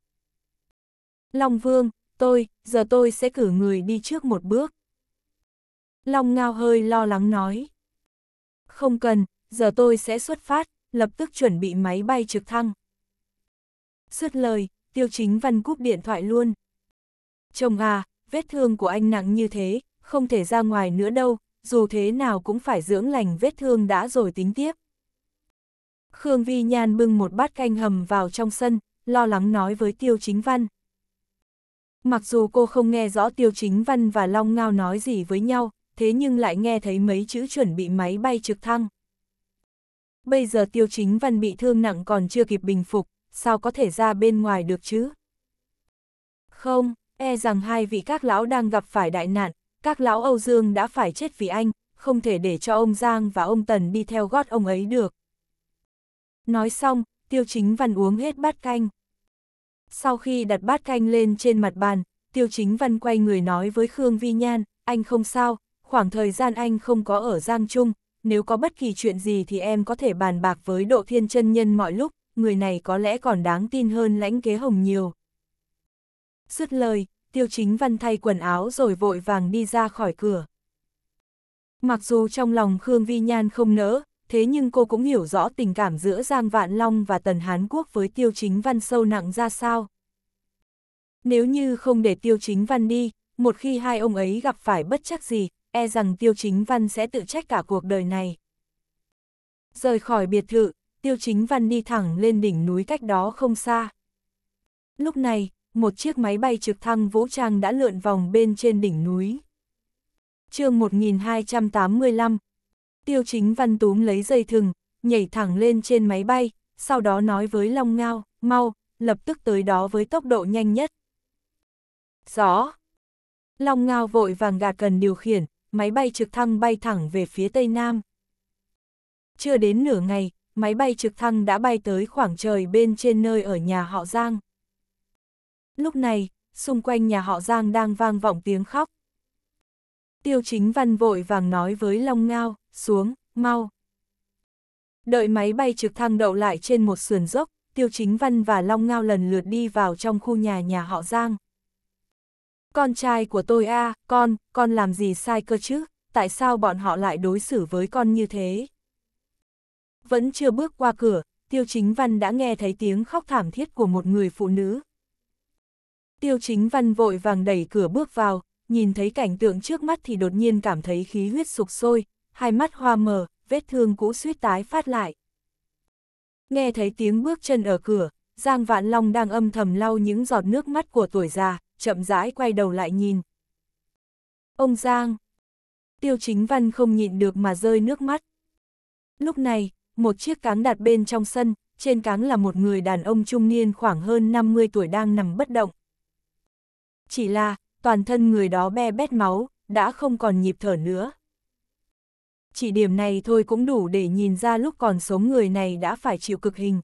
Long Vương, tôi, giờ tôi sẽ cử người đi trước một bước. Long Ngao hơi lo lắng nói. Không cần, giờ tôi sẽ xuất phát, lập tức chuẩn bị máy bay trực thăng. Suốt lời, tiêu chính văn cúp điện thoại luôn. Chồng à, vết thương của anh nặng như thế, không thể ra ngoài nữa đâu, dù thế nào cũng phải dưỡng lành vết thương đã rồi tính tiếp. Khương Vi Nhan bưng một bát canh hầm vào trong sân, lo lắng nói với Tiêu Chính Văn. Mặc dù cô không nghe rõ Tiêu Chính Văn và Long Ngao nói gì với nhau, thế nhưng lại nghe thấy mấy chữ chuẩn bị máy bay trực thăng. Bây giờ tiêu chính văn bị thương nặng còn chưa kịp bình phục, sao có thể ra bên ngoài được chứ? Không, e rằng hai vị các lão đang gặp phải đại nạn, các lão Âu Dương đã phải chết vì anh, không thể để cho ông Giang và ông Tần đi theo gót ông ấy được. Nói xong, tiêu chính văn uống hết bát canh. Sau khi đặt bát canh lên trên mặt bàn, tiêu chính văn quay người nói với Khương Vi Nhan, anh không sao, khoảng thời gian anh không có ở Giang Trung, nếu có bất kỳ chuyện gì thì em có thể bàn bạc với Độ Thiên chân Nhân mọi lúc, người này có lẽ còn đáng tin hơn lãnh kế hồng nhiều. Sứt lời, Tiêu Chính Văn thay quần áo rồi vội vàng đi ra khỏi cửa. Mặc dù trong lòng Khương Vi Nhan không nỡ, thế nhưng cô cũng hiểu rõ tình cảm giữa Giang Vạn Long và Tần Hán Quốc với Tiêu Chính Văn sâu nặng ra sao. Nếu như không để Tiêu Chính Văn đi, một khi hai ông ấy gặp phải bất chắc gì, e rằng Tiêu Chính Văn sẽ tự trách cả cuộc đời này. Rời khỏi biệt thự, Tiêu Chính Văn đi thẳng lên đỉnh núi cách đó không xa. Lúc này, một chiếc máy bay trực thăng vũ trang đã lượn vòng bên trên đỉnh núi. chương 1285, Tiêu Chính Văn túm lấy dây thừng, nhảy thẳng lên trên máy bay, sau đó nói với Long Ngao, mau, lập tức tới đó với tốc độ nhanh nhất. Rõ. Long Ngao vội vàng gạt cần điều khiển, máy bay trực thăng bay thẳng về phía Tây Nam. Chưa đến nửa ngày, máy bay trực thăng đã bay tới khoảng trời bên trên nơi ở nhà họ Giang. Lúc này, xung quanh nhà họ Giang đang vang vọng tiếng khóc. Tiêu chính văn vội vàng nói với Long Ngao, xuống, mau. Đợi máy bay trực thăng đậu lại trên một sườn dốc, Tiêu chính văn và Long Ngao lần lượt đi vào trong khu nhà nhà họ Giang. Con trai của tôi a, à, con, con làm gì sai cơ chứ, tại sao bọn họ lại đối xử với con như thế? Vẫn chưa bước qua cửa, Tiêu Chính Văn đã nghe thấy tiếng khóc thảm thiết của một người phụ nữ. Tiêu Chính Văn vội vàng đẩy cửa bước vào, nhìn thấy cảnh tượng trước mắt thì đột nhiên cảm thấy khí huyết sục sôi, hai mắt hoa mờ, vết thương cũ suýt tái phát lại. Nghe thấy tiếng bước chân ở cửa, Giang Vạn Long đang âm thầm lau những giọt nước mắt của tuổi già, chậm rãi quay đầu lại nhìn. Ông Giang! Tiêu chính văn không nhịn được mà rơi nước mắt. Lúc này, một chiếc cáng đặt bên trong sân, trên cáng là một người đàn ông trung niên khoảng hơn 50 tuổi đang nằm bất động. Chỉ là, toàn thân người đó be bét máu, đã không còn nhịp thở nữa. Chỉ điểm này thôi cũng đủ để nhìn ra lúc còn sống người này đã phải chịu cực hình.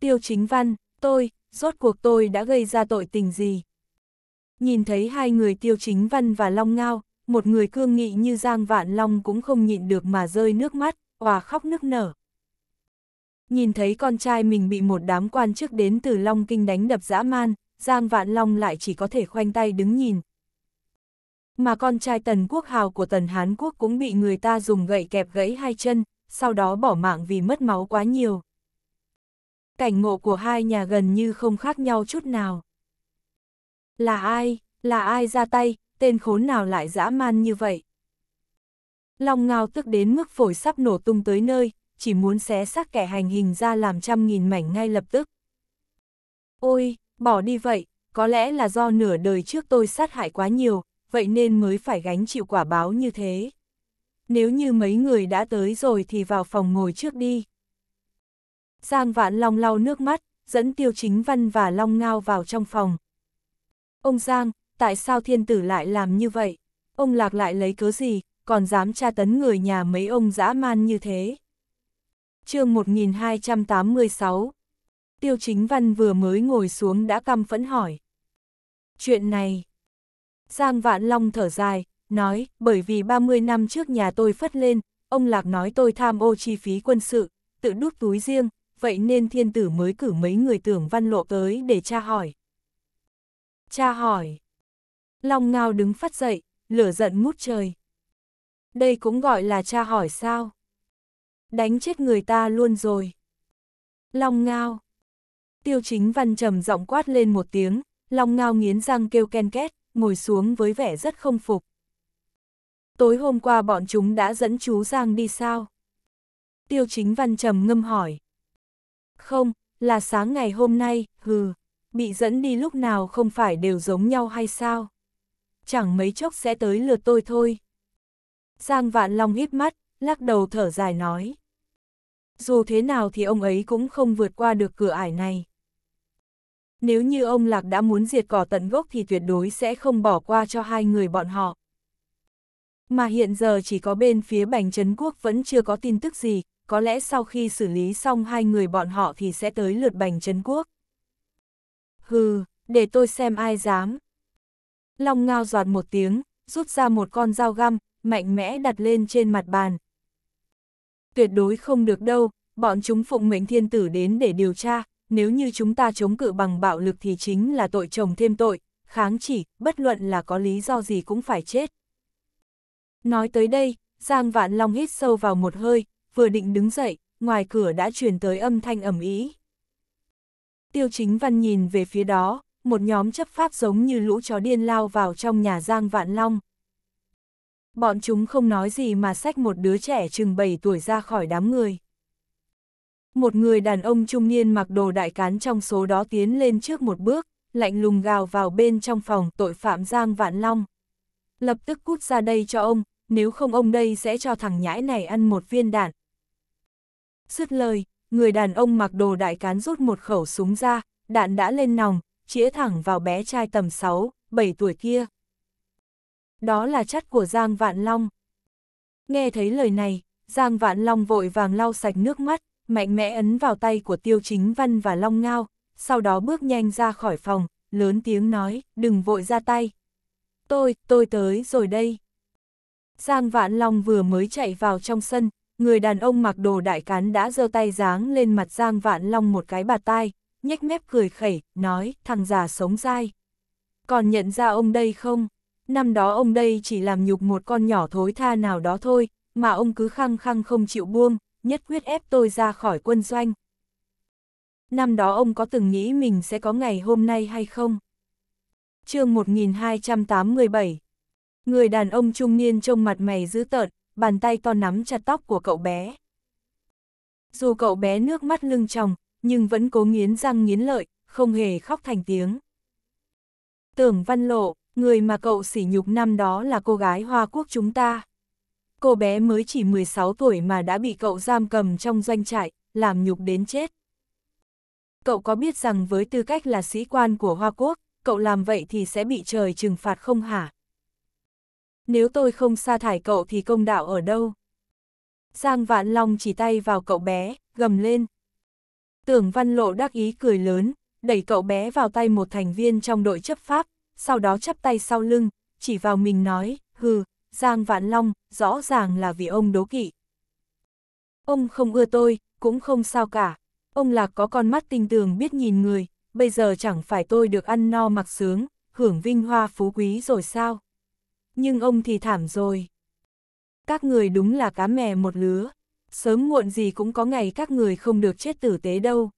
Tiêu chính văn, tôi, rốt cuộc tôi đã gây ra tội tình gì. Nhìn thấy hai người tiêu chính văn và long ngao, một người cương nghị như Giang Vạn Long cũng không nhịn được mà rơi nước mắt, hòa khóc nức nở. Nhìn thấy con trai mình bị một đám quan chức đến từ Long Kinh đánh đập dã man, Giang Vạn Long lại chỉ có thể khoanh tay đứng nhìn. Mà con trai Tần Quốc Hào của Tần Hán Quốc cũng bị người ta dùng gậy kẹp gãy hai chân, sau đó bỏ mạng vì mất máu quá nhiều cảnh ngộ của hai nhà gần như không khác nhau chút nào. Là ai, là ai ra tay, tên khốn nào lại dã man như vậy? Long ngao tức đến mức phổi sắp nổ tung tới nơi, chỉ muốn xé xác kẻ hành hình ra làm trăm nghìn mảnh ngay lập tức. Ôi, bỏ đi vậy, có lẽ là do nửa đời trước tôi sát hại quá nhiều, vậy nên mới phải gánh chịu quả báo như thế. Nếu như mấy người đã tới rồi thì vào phòng ngồi trước đi. Giang Vạn Long lau nước mắt, dẫn Tiêu Chính Văn và Long Ngao vào trong phòng. Ông Giang, tại sao thiên tử lại làm như vậy? Ông Lạc lại lấy cớ gì, còn dám tra tấn người nhà mấy ông dã man như thế? chương 1286 Tiêu Chính Văn vừa mới ngồi xuống đã căm phẫn hỏi. Chuyện này... Giang Vạn Long thở dài, nói, bởi vì 30 năm trước nhà tôi phất lên, ông Lạc nói tôi tham ô chi phí quân sự, tự đút túi riêng, vậy nên thiên tử mới cử mấy người tưởng văn lộ tới để tra hỏi. Tra hỏi. Long ngao đứng phát dậy, lửa giận ngút trời. Đây cũng gọi là tra hỏi sao? Đánh chết người ta luôn rồi. Long ngao. Tiêu chính văn trầm giọng quát lên một tiếng, long ngao nghiến răng kêu ken két, ngồi xuống với vẻ rất không phục. Tối hôm qua bọn chúng đã dẫn chú Giang đi sao? Tiêu chính văn trầm ngâm hỏi. Không, là sáng ngày hôm nay, hừ, bị dẫn đi lúc nào không phải đều giống nhau hay sao? Chẳng mấy chốc sẽ tới lượt tôi thôi. Giang Vạn Long hít mắt, lắc đầu thở dài nói. Dù thế nào thì ông ấy cũng không vượt qua được cửa ải này. Nếu như ông Lạc đã muốn diệt cỏ tận gốc thì tuyệt đối sẽ không bỏ qua cho hai người bọn họ. Mà hiện giờ chỉ có bên phía Bành Trấn Quốc vẫn chưa có tin tức gì, có lẽ sau khi xử lý xong hai người bọn họ thì sẽ tới lượt bành chấn Quốc. Hừ, để tôi xem ai dám. Long ngao giọt một tiếng, rút ra một con dao găm, mạnh mẽ đặt lên trên mặt bàn. Tuyệt đối không được đâu, bọn chúng phụng mệnh thiên tử đến để điều tra, nếu như chúng ta chống cự bằng bạo lực thì chính là tội chồng thêm tội, kháng chỉ, bất luận là có lý do gì cũng phải chết. Nói tới đây, Giang Vạn Long hít sâu vào một hơi, vừa định đứng dậy, ngoài cửa đã truyền tới âm thanh ẩm ý. Tiêu chính văn nhìn về phía đó, một nhóm chấp pháp giống như lũ chó điên lao vào trong nhà Giang Vạn Long. Bọn chúng không nói gì mà xách một đứa trẻ chừng 7 tuổi ra khỏi đám người. Một người đàn ông trung niên mặc đồ đại cán trong số đó tiến lên trước một bước, lạnh lùng gào vào bên trong phòng tội phạm Giang Vạn Long. Lập tức cút ra đây cho ông, nếu không ông đây sẽ cho thằng nhãi này ăn một viên đạn, Dứt lời, người đàn ông mặc đồ đại cán rút một khẩu súng ra, đạn đã lên nòng, chĩa thẳng vào bé trai tầm 6, 7 tuổi kia. Đó là chất của Giang Vạn Long. Nghe thấy lời này, Giang Vạn Long vội vàng lau sạch nước mắt, mạnh mẽ ấn vào tay của Tiêu Chính Văn và Long Ngao, sau đó bước nhanh ra khỏi phòng, lớn tiếng nói, đừng vội ra tay. Tôi, tôi tới rồi đây. Giang Vạn Long vừa mới chạy vào trong sân, Người đàn ông mặc đồ đại cán đã giơ tay giáng lên mặt Giang Vạn Long một cái bạt tai, nhếch mép cười khẩy, nói, thằng già sống dai. Còn nhận ra ông đây không? Năm đó ông đây chỉ làm nhục một con nhỏ thối tha nào đó thôi, mà ông cứ khăng khăng không chịu buông, nhất quyết ép tôi ra khỏi quân doanh. Năm đó ông có từng nghĩ mình sẽ có ngày hôm nay hay không? chương 1287 Người đàn ông trung niên trông mặt mày dữ tợn, bàn tay to nắm chặt tóc của cậu bé. Dù cậu bé nước mắt lưng tròng, nhưng vẫn cố nghiến răng nghiến lợi, không hề khóc thành tiếng. Tưởng Văn Lộ, người mà cậu sỉ nhục năm đó là cô gái Hoa Quốc chúng ta. Cô bé mới chỉ 16 tuổi mà đã bị cậu giam cầm trong doanh trại, làm nhục đến chết. Cậu có biết rằng với tư cách là sĩ quan của Hoa Quốc, cậu làm vậy thì sẽ bị trời trừng phạt không hả? Nếu tôi không sa thải cậu thì công đạo ở đâu? Giang Vạn Long chỉ tay vào cậu bé, gầm lên. Tưởng Văn Lộ đắc ý cười lớn, đẩy cậu bé vào tay một thành viên trong đội chấp pháp, sau đó chắp tay sau lưng, chỉ vào mình nói, hừ, Giang Vạn Long, rõ ràng là vì ông đố kỵ. Ông không ưa tôi, cũng không sao cả. Ông là có con mắt tinh tường biết nhìn người, bây giờ chẳng phải tôi được ăn no mặc sướng, hưởng vinh hoa phú quý rồi sao? nhưng ông thì thảm rồi. Các người đúng là cá mè một lứa, sớm muộn gì cũng có ngày các người không được chết tử tế đâu.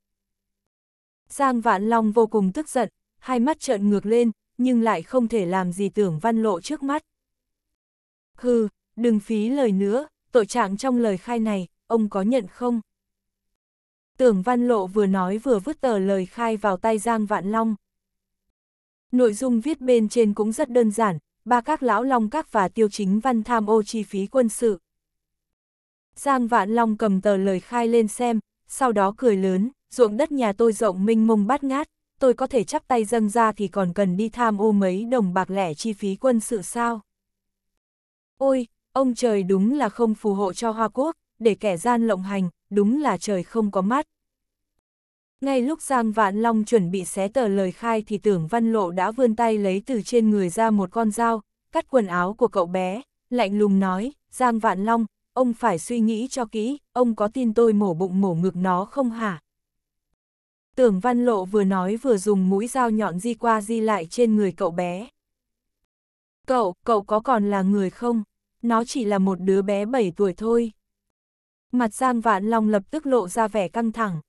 Giang Vạn Long vô cùng tức giận, hai mắt trợn ngược lên, nhưng lại không thể làm gì tưởng văn lộ trước mắt. Hừ, đừng phí lời nữa, tội trạng trong lời khai này, ông có nhận không? Tưởng văn lộ vừa nói vừa vứt tờ lời khai vào tay Giang Vạn Long. Nội dung viết bên trên cũng rất đơn giản, ba các lão Long Các và Tiêu Chính Văn tham ô chi phí quân sự. Giang Vạn Long cầm tờ lời khai lên xem, sau đó cười lớn, ruộng đất nhà tôi rộng minh mông bát ngát, tôi có thể chắp tay dâng ra thì còn cần đi tham ô mấy đồng bạc lẻ chi phí quân sự sao. Ôi, ông trời đúng là không phù hộ cho Hoa Quốc, để kẻ gian lộng hành, đúng là trời không có mắt. Ngay lúc Giang Vạn Long chuẩn bị xé tờ lời khai thì tưởng Văn Lộ đã vươn tay lấy từ trên người ra một con dao, cắt quần áo của cậu bé, lạnh lùng nói, Giang Vạn Long, ông phải suy nghĩ cho kỹ, ông có tin tôi mổ bụng mổ ngực nó không hả? Tưởng Văn Lộ vừa nói vừa dùng mũi dao nhọn di qua di lại trên người cậu bé. Cậu, cậu có còn là người không? Nó chỉ là một đứa bé 7 tuổi thôi. Mặt Giang Vạn Long lập tức lộ ra vẻ căng thẳng,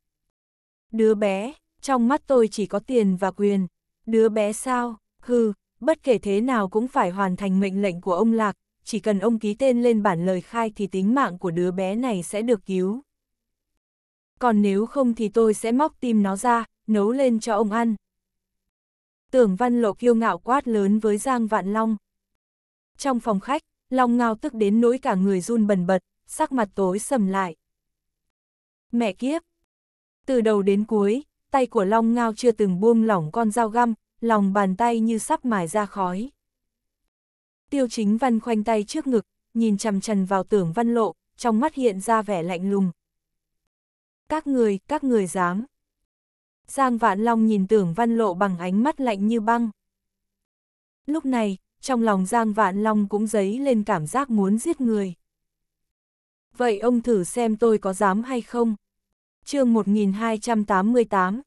Đứa bé, trong mắt tôi chỉ có tiền và quyền. Đứa bé sao? Hừ, bất kể thế nào cũng phải hoàn thành mệnh lệnh của ông Lạc, chỉ cần ông ký tên lên bản lời khai thì tính mạng của đứa bé này sẽ được cứu. Còn nếu không thì tôi sẽ móc tim nó ra, nấu lên cho ông ăn. Tưởng Văn Lộ kiêu ngạo quát lớn với Giang Vạn Long. Trong phòng khách, Long Ngao tức đến nỗi cả người run bần bật, sắc mặt tối sầm lại. Mẹ kiếp, từ đầu đến cuối, tay của Long Ngao chưa từng buông lỏng con dao găm, lòng bàn tay như sắp mài ra khói. Tiêu chính văn khoanh tay trước ngực, nhìn chằm chằm vào tưởng văn lộ, trong mắt hiện ra vẻ lạnh lùng. Các người, các người dám. Giang Vạn Long nhìn tưởng văn lộ bằng ánh mắt lạnh như băng. Lúc này, trong lòng Giang Vạn Long cũng dấy lên cảm giác muốn giết người. Vậy ông thử xem tôi có dám hay không? chương 1288.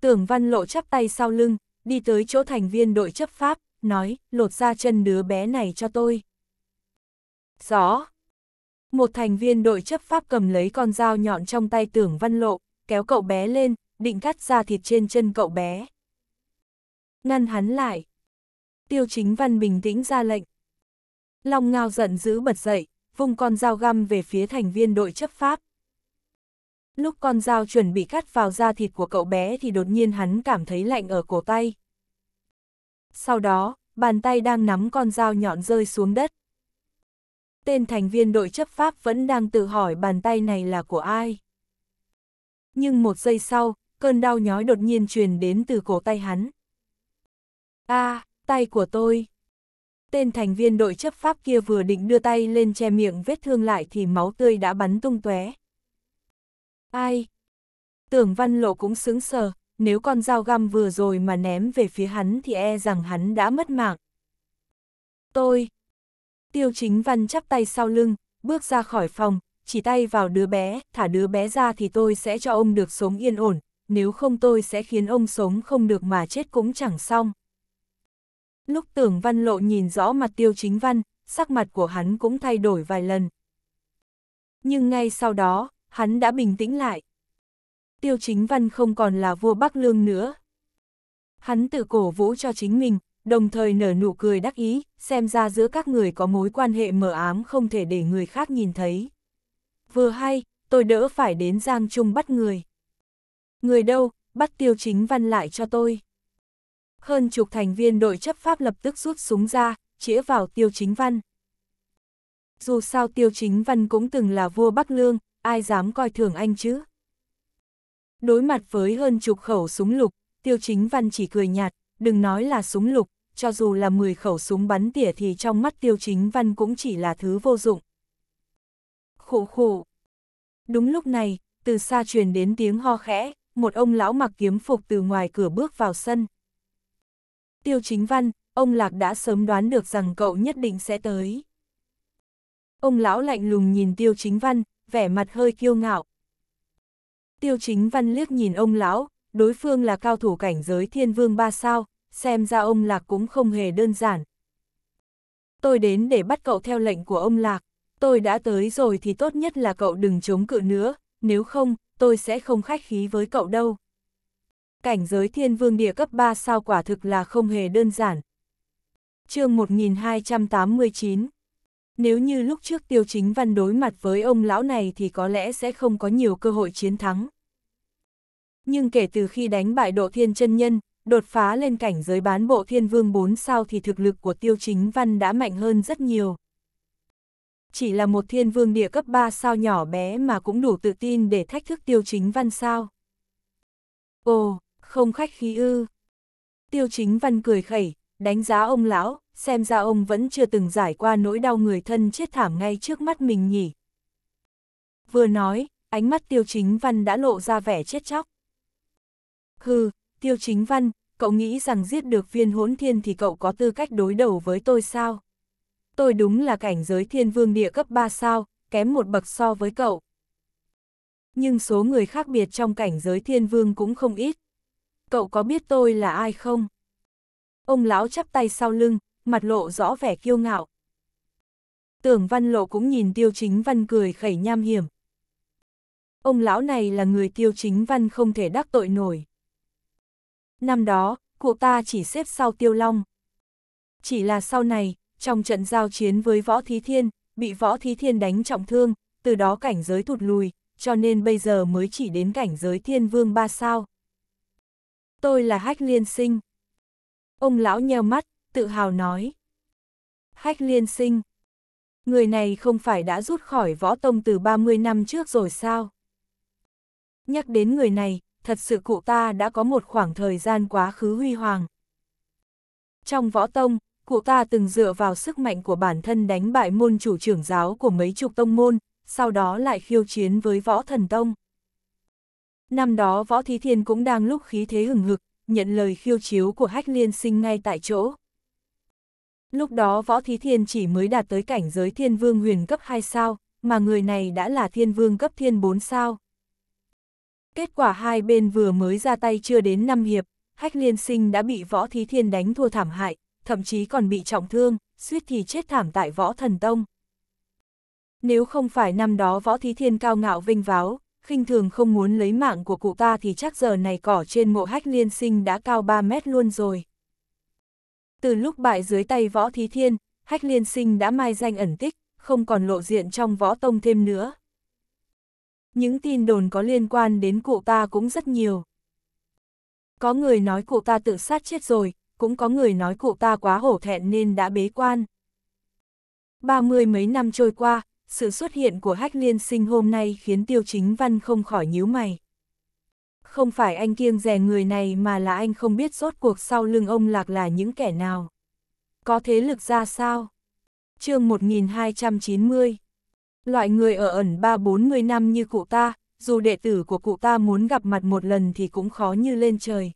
Tưởng Văn Lộ chắp tay sau lưng, đi tới chỗ thành viên đội chấp pháp, nói, lột ra chân đứa bé này cho tôi. Rõ. Một thành viên đội chấp pháp cầm lấy con dao nhọn trong tay Tưởng Văn Lộ, kéo cậu bé lên, định cắt ra thịt trên chân cậu bé. Ngăn hắn lại. Tiêu chính văn bình tĩnh ra lệnh. Long ngao giận dữ bật dậy, vung con dao găm về phía thành viên đội chấp pháp, Lúc con dao chuẩn bị cắt vào da thịt của cậu bé thì đột nhiên hắn cảm thấy lạnh ở cổ tay. Sau đó, bàn tay đang nắm con dao nhọn rơi xuống đất. Tên thành viên đội chấp pháp vẫn đang tự hỏi bàn tay này là của ai. Nhưng một giây sau, cơn đau nhói đột nhiên truyền đến từ cổ tay hắn. a à, tay của tôi. Tên thành viên đội chấp pháp kia vừa định đưa tay lên che miệng vết thương lại thì máu tươi đã bắn tung tóe. Ai? Tưởng văn lộ cũng sướng sờ, nếu con dao găm vừa rồi mà ném về phía hắn thì e rằng hắn đã mất mạng. Tôi. Tiêu chính văn chắp tay sau lưng, bước ra khỏi phòng, chỉ tay vào đứa bé, thả đứa bé ra thì tôi sẽ cho ông được sống yên ổn, nếu không tôi sẽ khiến ông sống không được mà chết cũng chẳng xong. Lúc tưởng văn lộ nhìn rõ mặt tiêu chính văn, sắc mặt của hắn cũng thay đổi vài lần. Nhưng ngay sau đó, hắn đã bình tĩnh lại. Tiêu chính văn không còn là vua Bắc Lương nữa. Hắn tự cổ vũ cho chính mình, đồng thời nở nụ cười đắc ý, xem ra giữa các người có mối quan hệ mờ ám không thể để người khác nhìn thấy. Vừa hay, tôi đỡ phải đến Giang Trung bắt người. Người đâu, bắt tiêu chính văn lại cho tôi. Hơn chục thành viên đội chấp pháp lập tức rút súng ra, chĩa vào tiêu chính văn. Dù sao tiêu chính văn cũng từng là vua Bắc Lương, ai dám coi thường anh chứ? Đối mặt với hơn chục khẩu súng lục, tiêu chính văn chỉ cười nhạt, đừng nói là súng lục, cho dù là 10 khẩu súng bắn tỉa thì trong mắt tiêu chính văn cũng chỉ là thứ vô dụng. Khổ khổ. Đúng lúc này, từ xa truyền đến tiếng ho khẽ, một ông lão mặc kiếm phục từ ngoài cửa bước vào sân. Tiêu chính văn, ông Lạc đã sớm đoán được rằng cậu nhất định sẽ tới. Ông lão lạnh lùng nhìn tiêu chính văn, vẻ mặt hơi kiêu ngạo. Tiêu chính văn liếc nhìn ông lão, đối phương là cao thủ cảnh giới thiên vương ba sao, xem ra ông Lạc cũng không hề đơn giản. Tôi đến để bắt cậu theo lệnh của ông Lạc, tôi đã tới rồi thì tốt nhất là cậu đừng chống cự nữa, nếu không, tôi sẽ không khách khí với cậu đâu. Cảnh giới thiên vương địa cấp 3 sao quả thực là không hề đơn giản. chương 1289 nếu như lúc trước Tiêu Chính Văn đối mặt với ông lão này thì có lẽ sẽ không có nhiều cơ hội chiến thắng. Nhưng kể từ khi đánh bại Độ Thiên chân Nhân, đột phá lên cảnh giới bán bộ Thiên Vương 4 sao thì thực lực của Tiêu Chính Văn đã mạnh hơn rất nhiều. Chỉ là một Thiên Vương địa cấp 3 sao nhỏ bé mà cũng đủ tự tin để thách thức Tiêu Chính Văn sao. Ồ, không khách khí ư. Tiêu Chính Văn cười khẩy, đánh giá ông lão, xem ra ông vẫn chưa từng giải qua nỗi đau người thân chết thảm ngay trước mắt mình nhỉ. Vừa nói, ánh mắt tiêu chính văn đã lộ ra vẻ chết chóc. Hừ, tiêu chính văn, cậu nghĩ rằng giết được viên hỗn thiên thì cậu có tư cách đối đầu với tôi sao? Tôi đúng là cảnh giới thiên vương địa cấp 3 sao, kém một bậc so với cậu. Nhưng số người khác biệt trong cảnh giới thiên vương cũng không ít. Cậu có biết tôi là ai không? Ông lão chắp tay sau lưng, mặt lộ rõ vẻ kiêu ngạo. Tưởng văn lộ cũng nhìn tiêu chính văn cười khẩy nham hiểm. Ông lão này là người tiêu chính văn không thể đắc tội nổi. Năm đó, cụ ta chỉ xếp sau tiêu long. Chỉ là sau này, trong trận giao chiến với võ thí thiên, bị võ thí thiên đánh trọng thương, từ đó cảnh giới thụt lùi, cho nên bây giờ mới chỉ đến cảnh giới thiên vương ba sao. Tôi là hách liên sinh. Ông lão nheo mắt, tự hào nói. Hách liên sinh. Người này không phải đã rút khỏi võ tông từ 30 năm trước rồi sao? Nhắc đến người này, thật sự cụ ta đã có một khoảng thời gian quá khứ huy hoàng. Trong võ tông, cụ ta từng dựa vào sức mạnh của bản thân đánh bại môn chủ trưởng giáo của mấy chục tông môn, sau đó lại khiêu chiến với võ thần tông. Năm đó võ thí thiên cũng đang lúc khí thế hừng hực, nhận lời khiêu chiếu của Hách Liên Sinh ngay tại chỗ. Lúc đó Võ Thí Thiên chỉ mới đạt tới cảnh giới thiên vương huyền cấp 2 sao, mà người này đã là thiên vương cấp thiên 4 sao. Kết quả hai bên vừa mới ra tay chưa đến 5 hiệp, Hách Liên Sinh đã bị Võ Thí Thiên đánh thua thảm hại, thậm chí còn bị trọng thương, suýt thì chết thảm tại Võ Thần Tông. Nếu không phải năm đó Võ Thí Thiên cao ngạo vinh váo, khinh thường không muốn lấy mạng của cụ ta thì chắc giờ này cỏ trên mộ hách liên sinh đã cao 3 mét luôn rồi. Từ lúc bại dưới tay võ thí thiên, hách liên sinh đã mai danh ẩn tích, không còn lộ diện trong võ tông thêm nữa. Những tin đồn có liên quan đến cụ ta cũng rất nhiều. Có người nói cụ ta tự sát chết rồi, cũng có người nói cụ ta quá hổ thẹn nên đã bế quan. Ba mươi mấy năm trôi qua, sự xuất hiện của Hách Liên Sinh hôm nay khiến Tiêu Chính Văn không khỏi nhíu mày. Không phải anh kiêng rè người này mà là anh không biết rốt cuộc sau lưng ông Lạc là những kẻ nào. Có thế lực ra sao? chương 1290 Loại người ở ẩn 3-40 năm như cụ ta, dù đệ tử của cụ ta muốn gặp mặt một lần thì cũng khó như lên trời.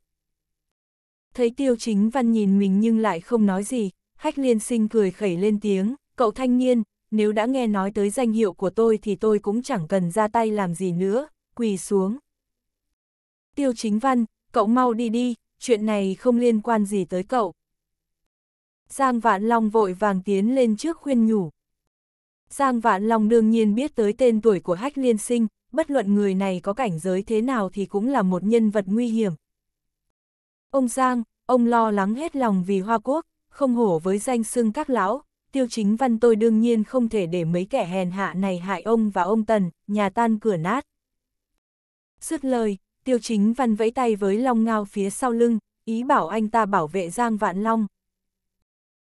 Thấy tiêu chính văn nhìn mình nhưng lại không nói gì, hách liên sinh cười khẩy lên tiếng, cậu thanh niên, nếu đã nghe nói tới danh hiệu của tôi thì tôi cũng chẳng cần ra tay làm gì nữa, quỳ xuống. Tiêu chính văn, cậu mau đi đi, chuyện này không liên quan gì tới cậu. Giang Vạn Long vội vàng tiến lên trước khuyên nhủ. Giang Vạn Long đương nhiên biết tới tên tuổi của Hách Liên Sinh, bất luận người này có cảnh giới thế nào thì cũng là một nhân vật nguy hiểm. Ông Giang, ông lo lắng hết lòng vì Hoa Quốc, không hổ với danh xưng các lão, tiêu chính văn tôi đương nhiên không thể để mấy kẻ hèn hạ này hại ông và ông Tần, nhà tan cửa nát. Sứt lời, tiêu chính văn vẫy tay với Long Ngao phía sau lưng, ý bảo anh ta bảo vệ Giang Vạn Long.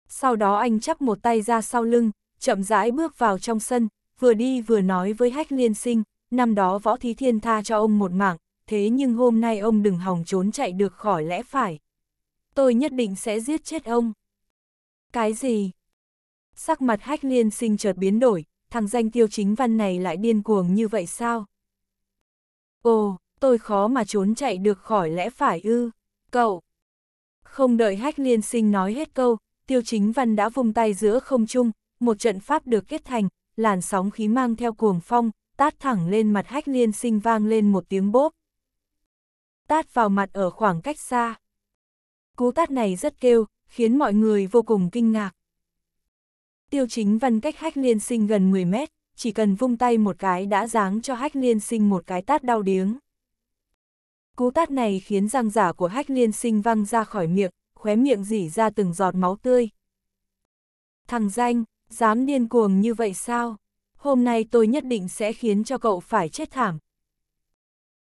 Sau đó anh chắp một tay ra sau lưng, chậm rãi bước vào trong sân, vừa đi vừa nói với hách liên sinh, năm đó võ thí thiên tha cho ông một mạng, thế nhưng hôm nay ông đừng hòng trốn chạy được khỏi lẽ phải. Tôi nhất định sẽ giết chết ông. Cái gì? Sắc mặt hách liên sinh chợt biến đổi, thằng danh tiêu chính văn này lại điên cuồng như vậy sao? Ồ, tôi khó mà trốn chạy được khỏi lẽ phải ư, cậu. Không đợi hách liên sinh nói hết câu, tiêu chính văn đã vùng tay giữa không trung, một trận pháp được kết thành, làn sóng khí mang theo cuồng phong, tát thẳng lên mặt hách liên sinh vang lên một tiếng bốp. Tát vào mặt ở khoảng cách xa. Cú tát này rất kêu, khiến mọi người vô cùng kinh ngạc. Tiêu chính văn cách hách liên sinh gần 10 mét, chỉ cần vung tay một cái đã giáng cho hách liên sinh một cái tát đau điếng. Cú tát này khiến răng giả của hách liên sinh văng ra khỏi miệng, khóe miệng dỉ ra từng giọt máu tươi. Thằng danh, dám điên cuồng như vậy sao? Hôm nay tôi nhất định sẽ khiến cho cậu phải chết thảm.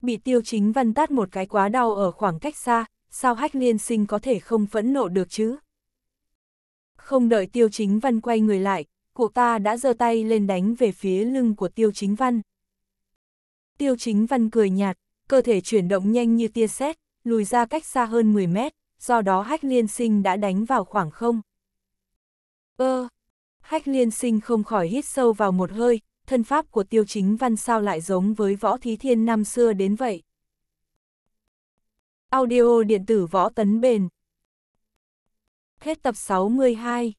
Bị tiêu chính văn tát một cái quá đau ở khoảng cách xa, sao hách liên sinh có thể không phẫn nộ được chứ? Không đợi Tiêu Chính Văn quay người lại, cụ ta đã giơ tay lên đánh về phía lưng của Tiêu Chính Văn. Tiêu Chính Văn cười nhạt, cơ thể chuyển động nhanh như tia sét, lùi ra cách xa hơn 10 mét, do đó Hách Liên Sinh đã đánh vào khoảng không. Ơ, ờ, Hách Liên Sinh không khỏi hít sâu vào một hơi, thân pháp của Tiêu Chính Văn sao lại giống với võ thí thiên năm xưa đến vậy. Audio điện tử võ tấn bền Hết tập 62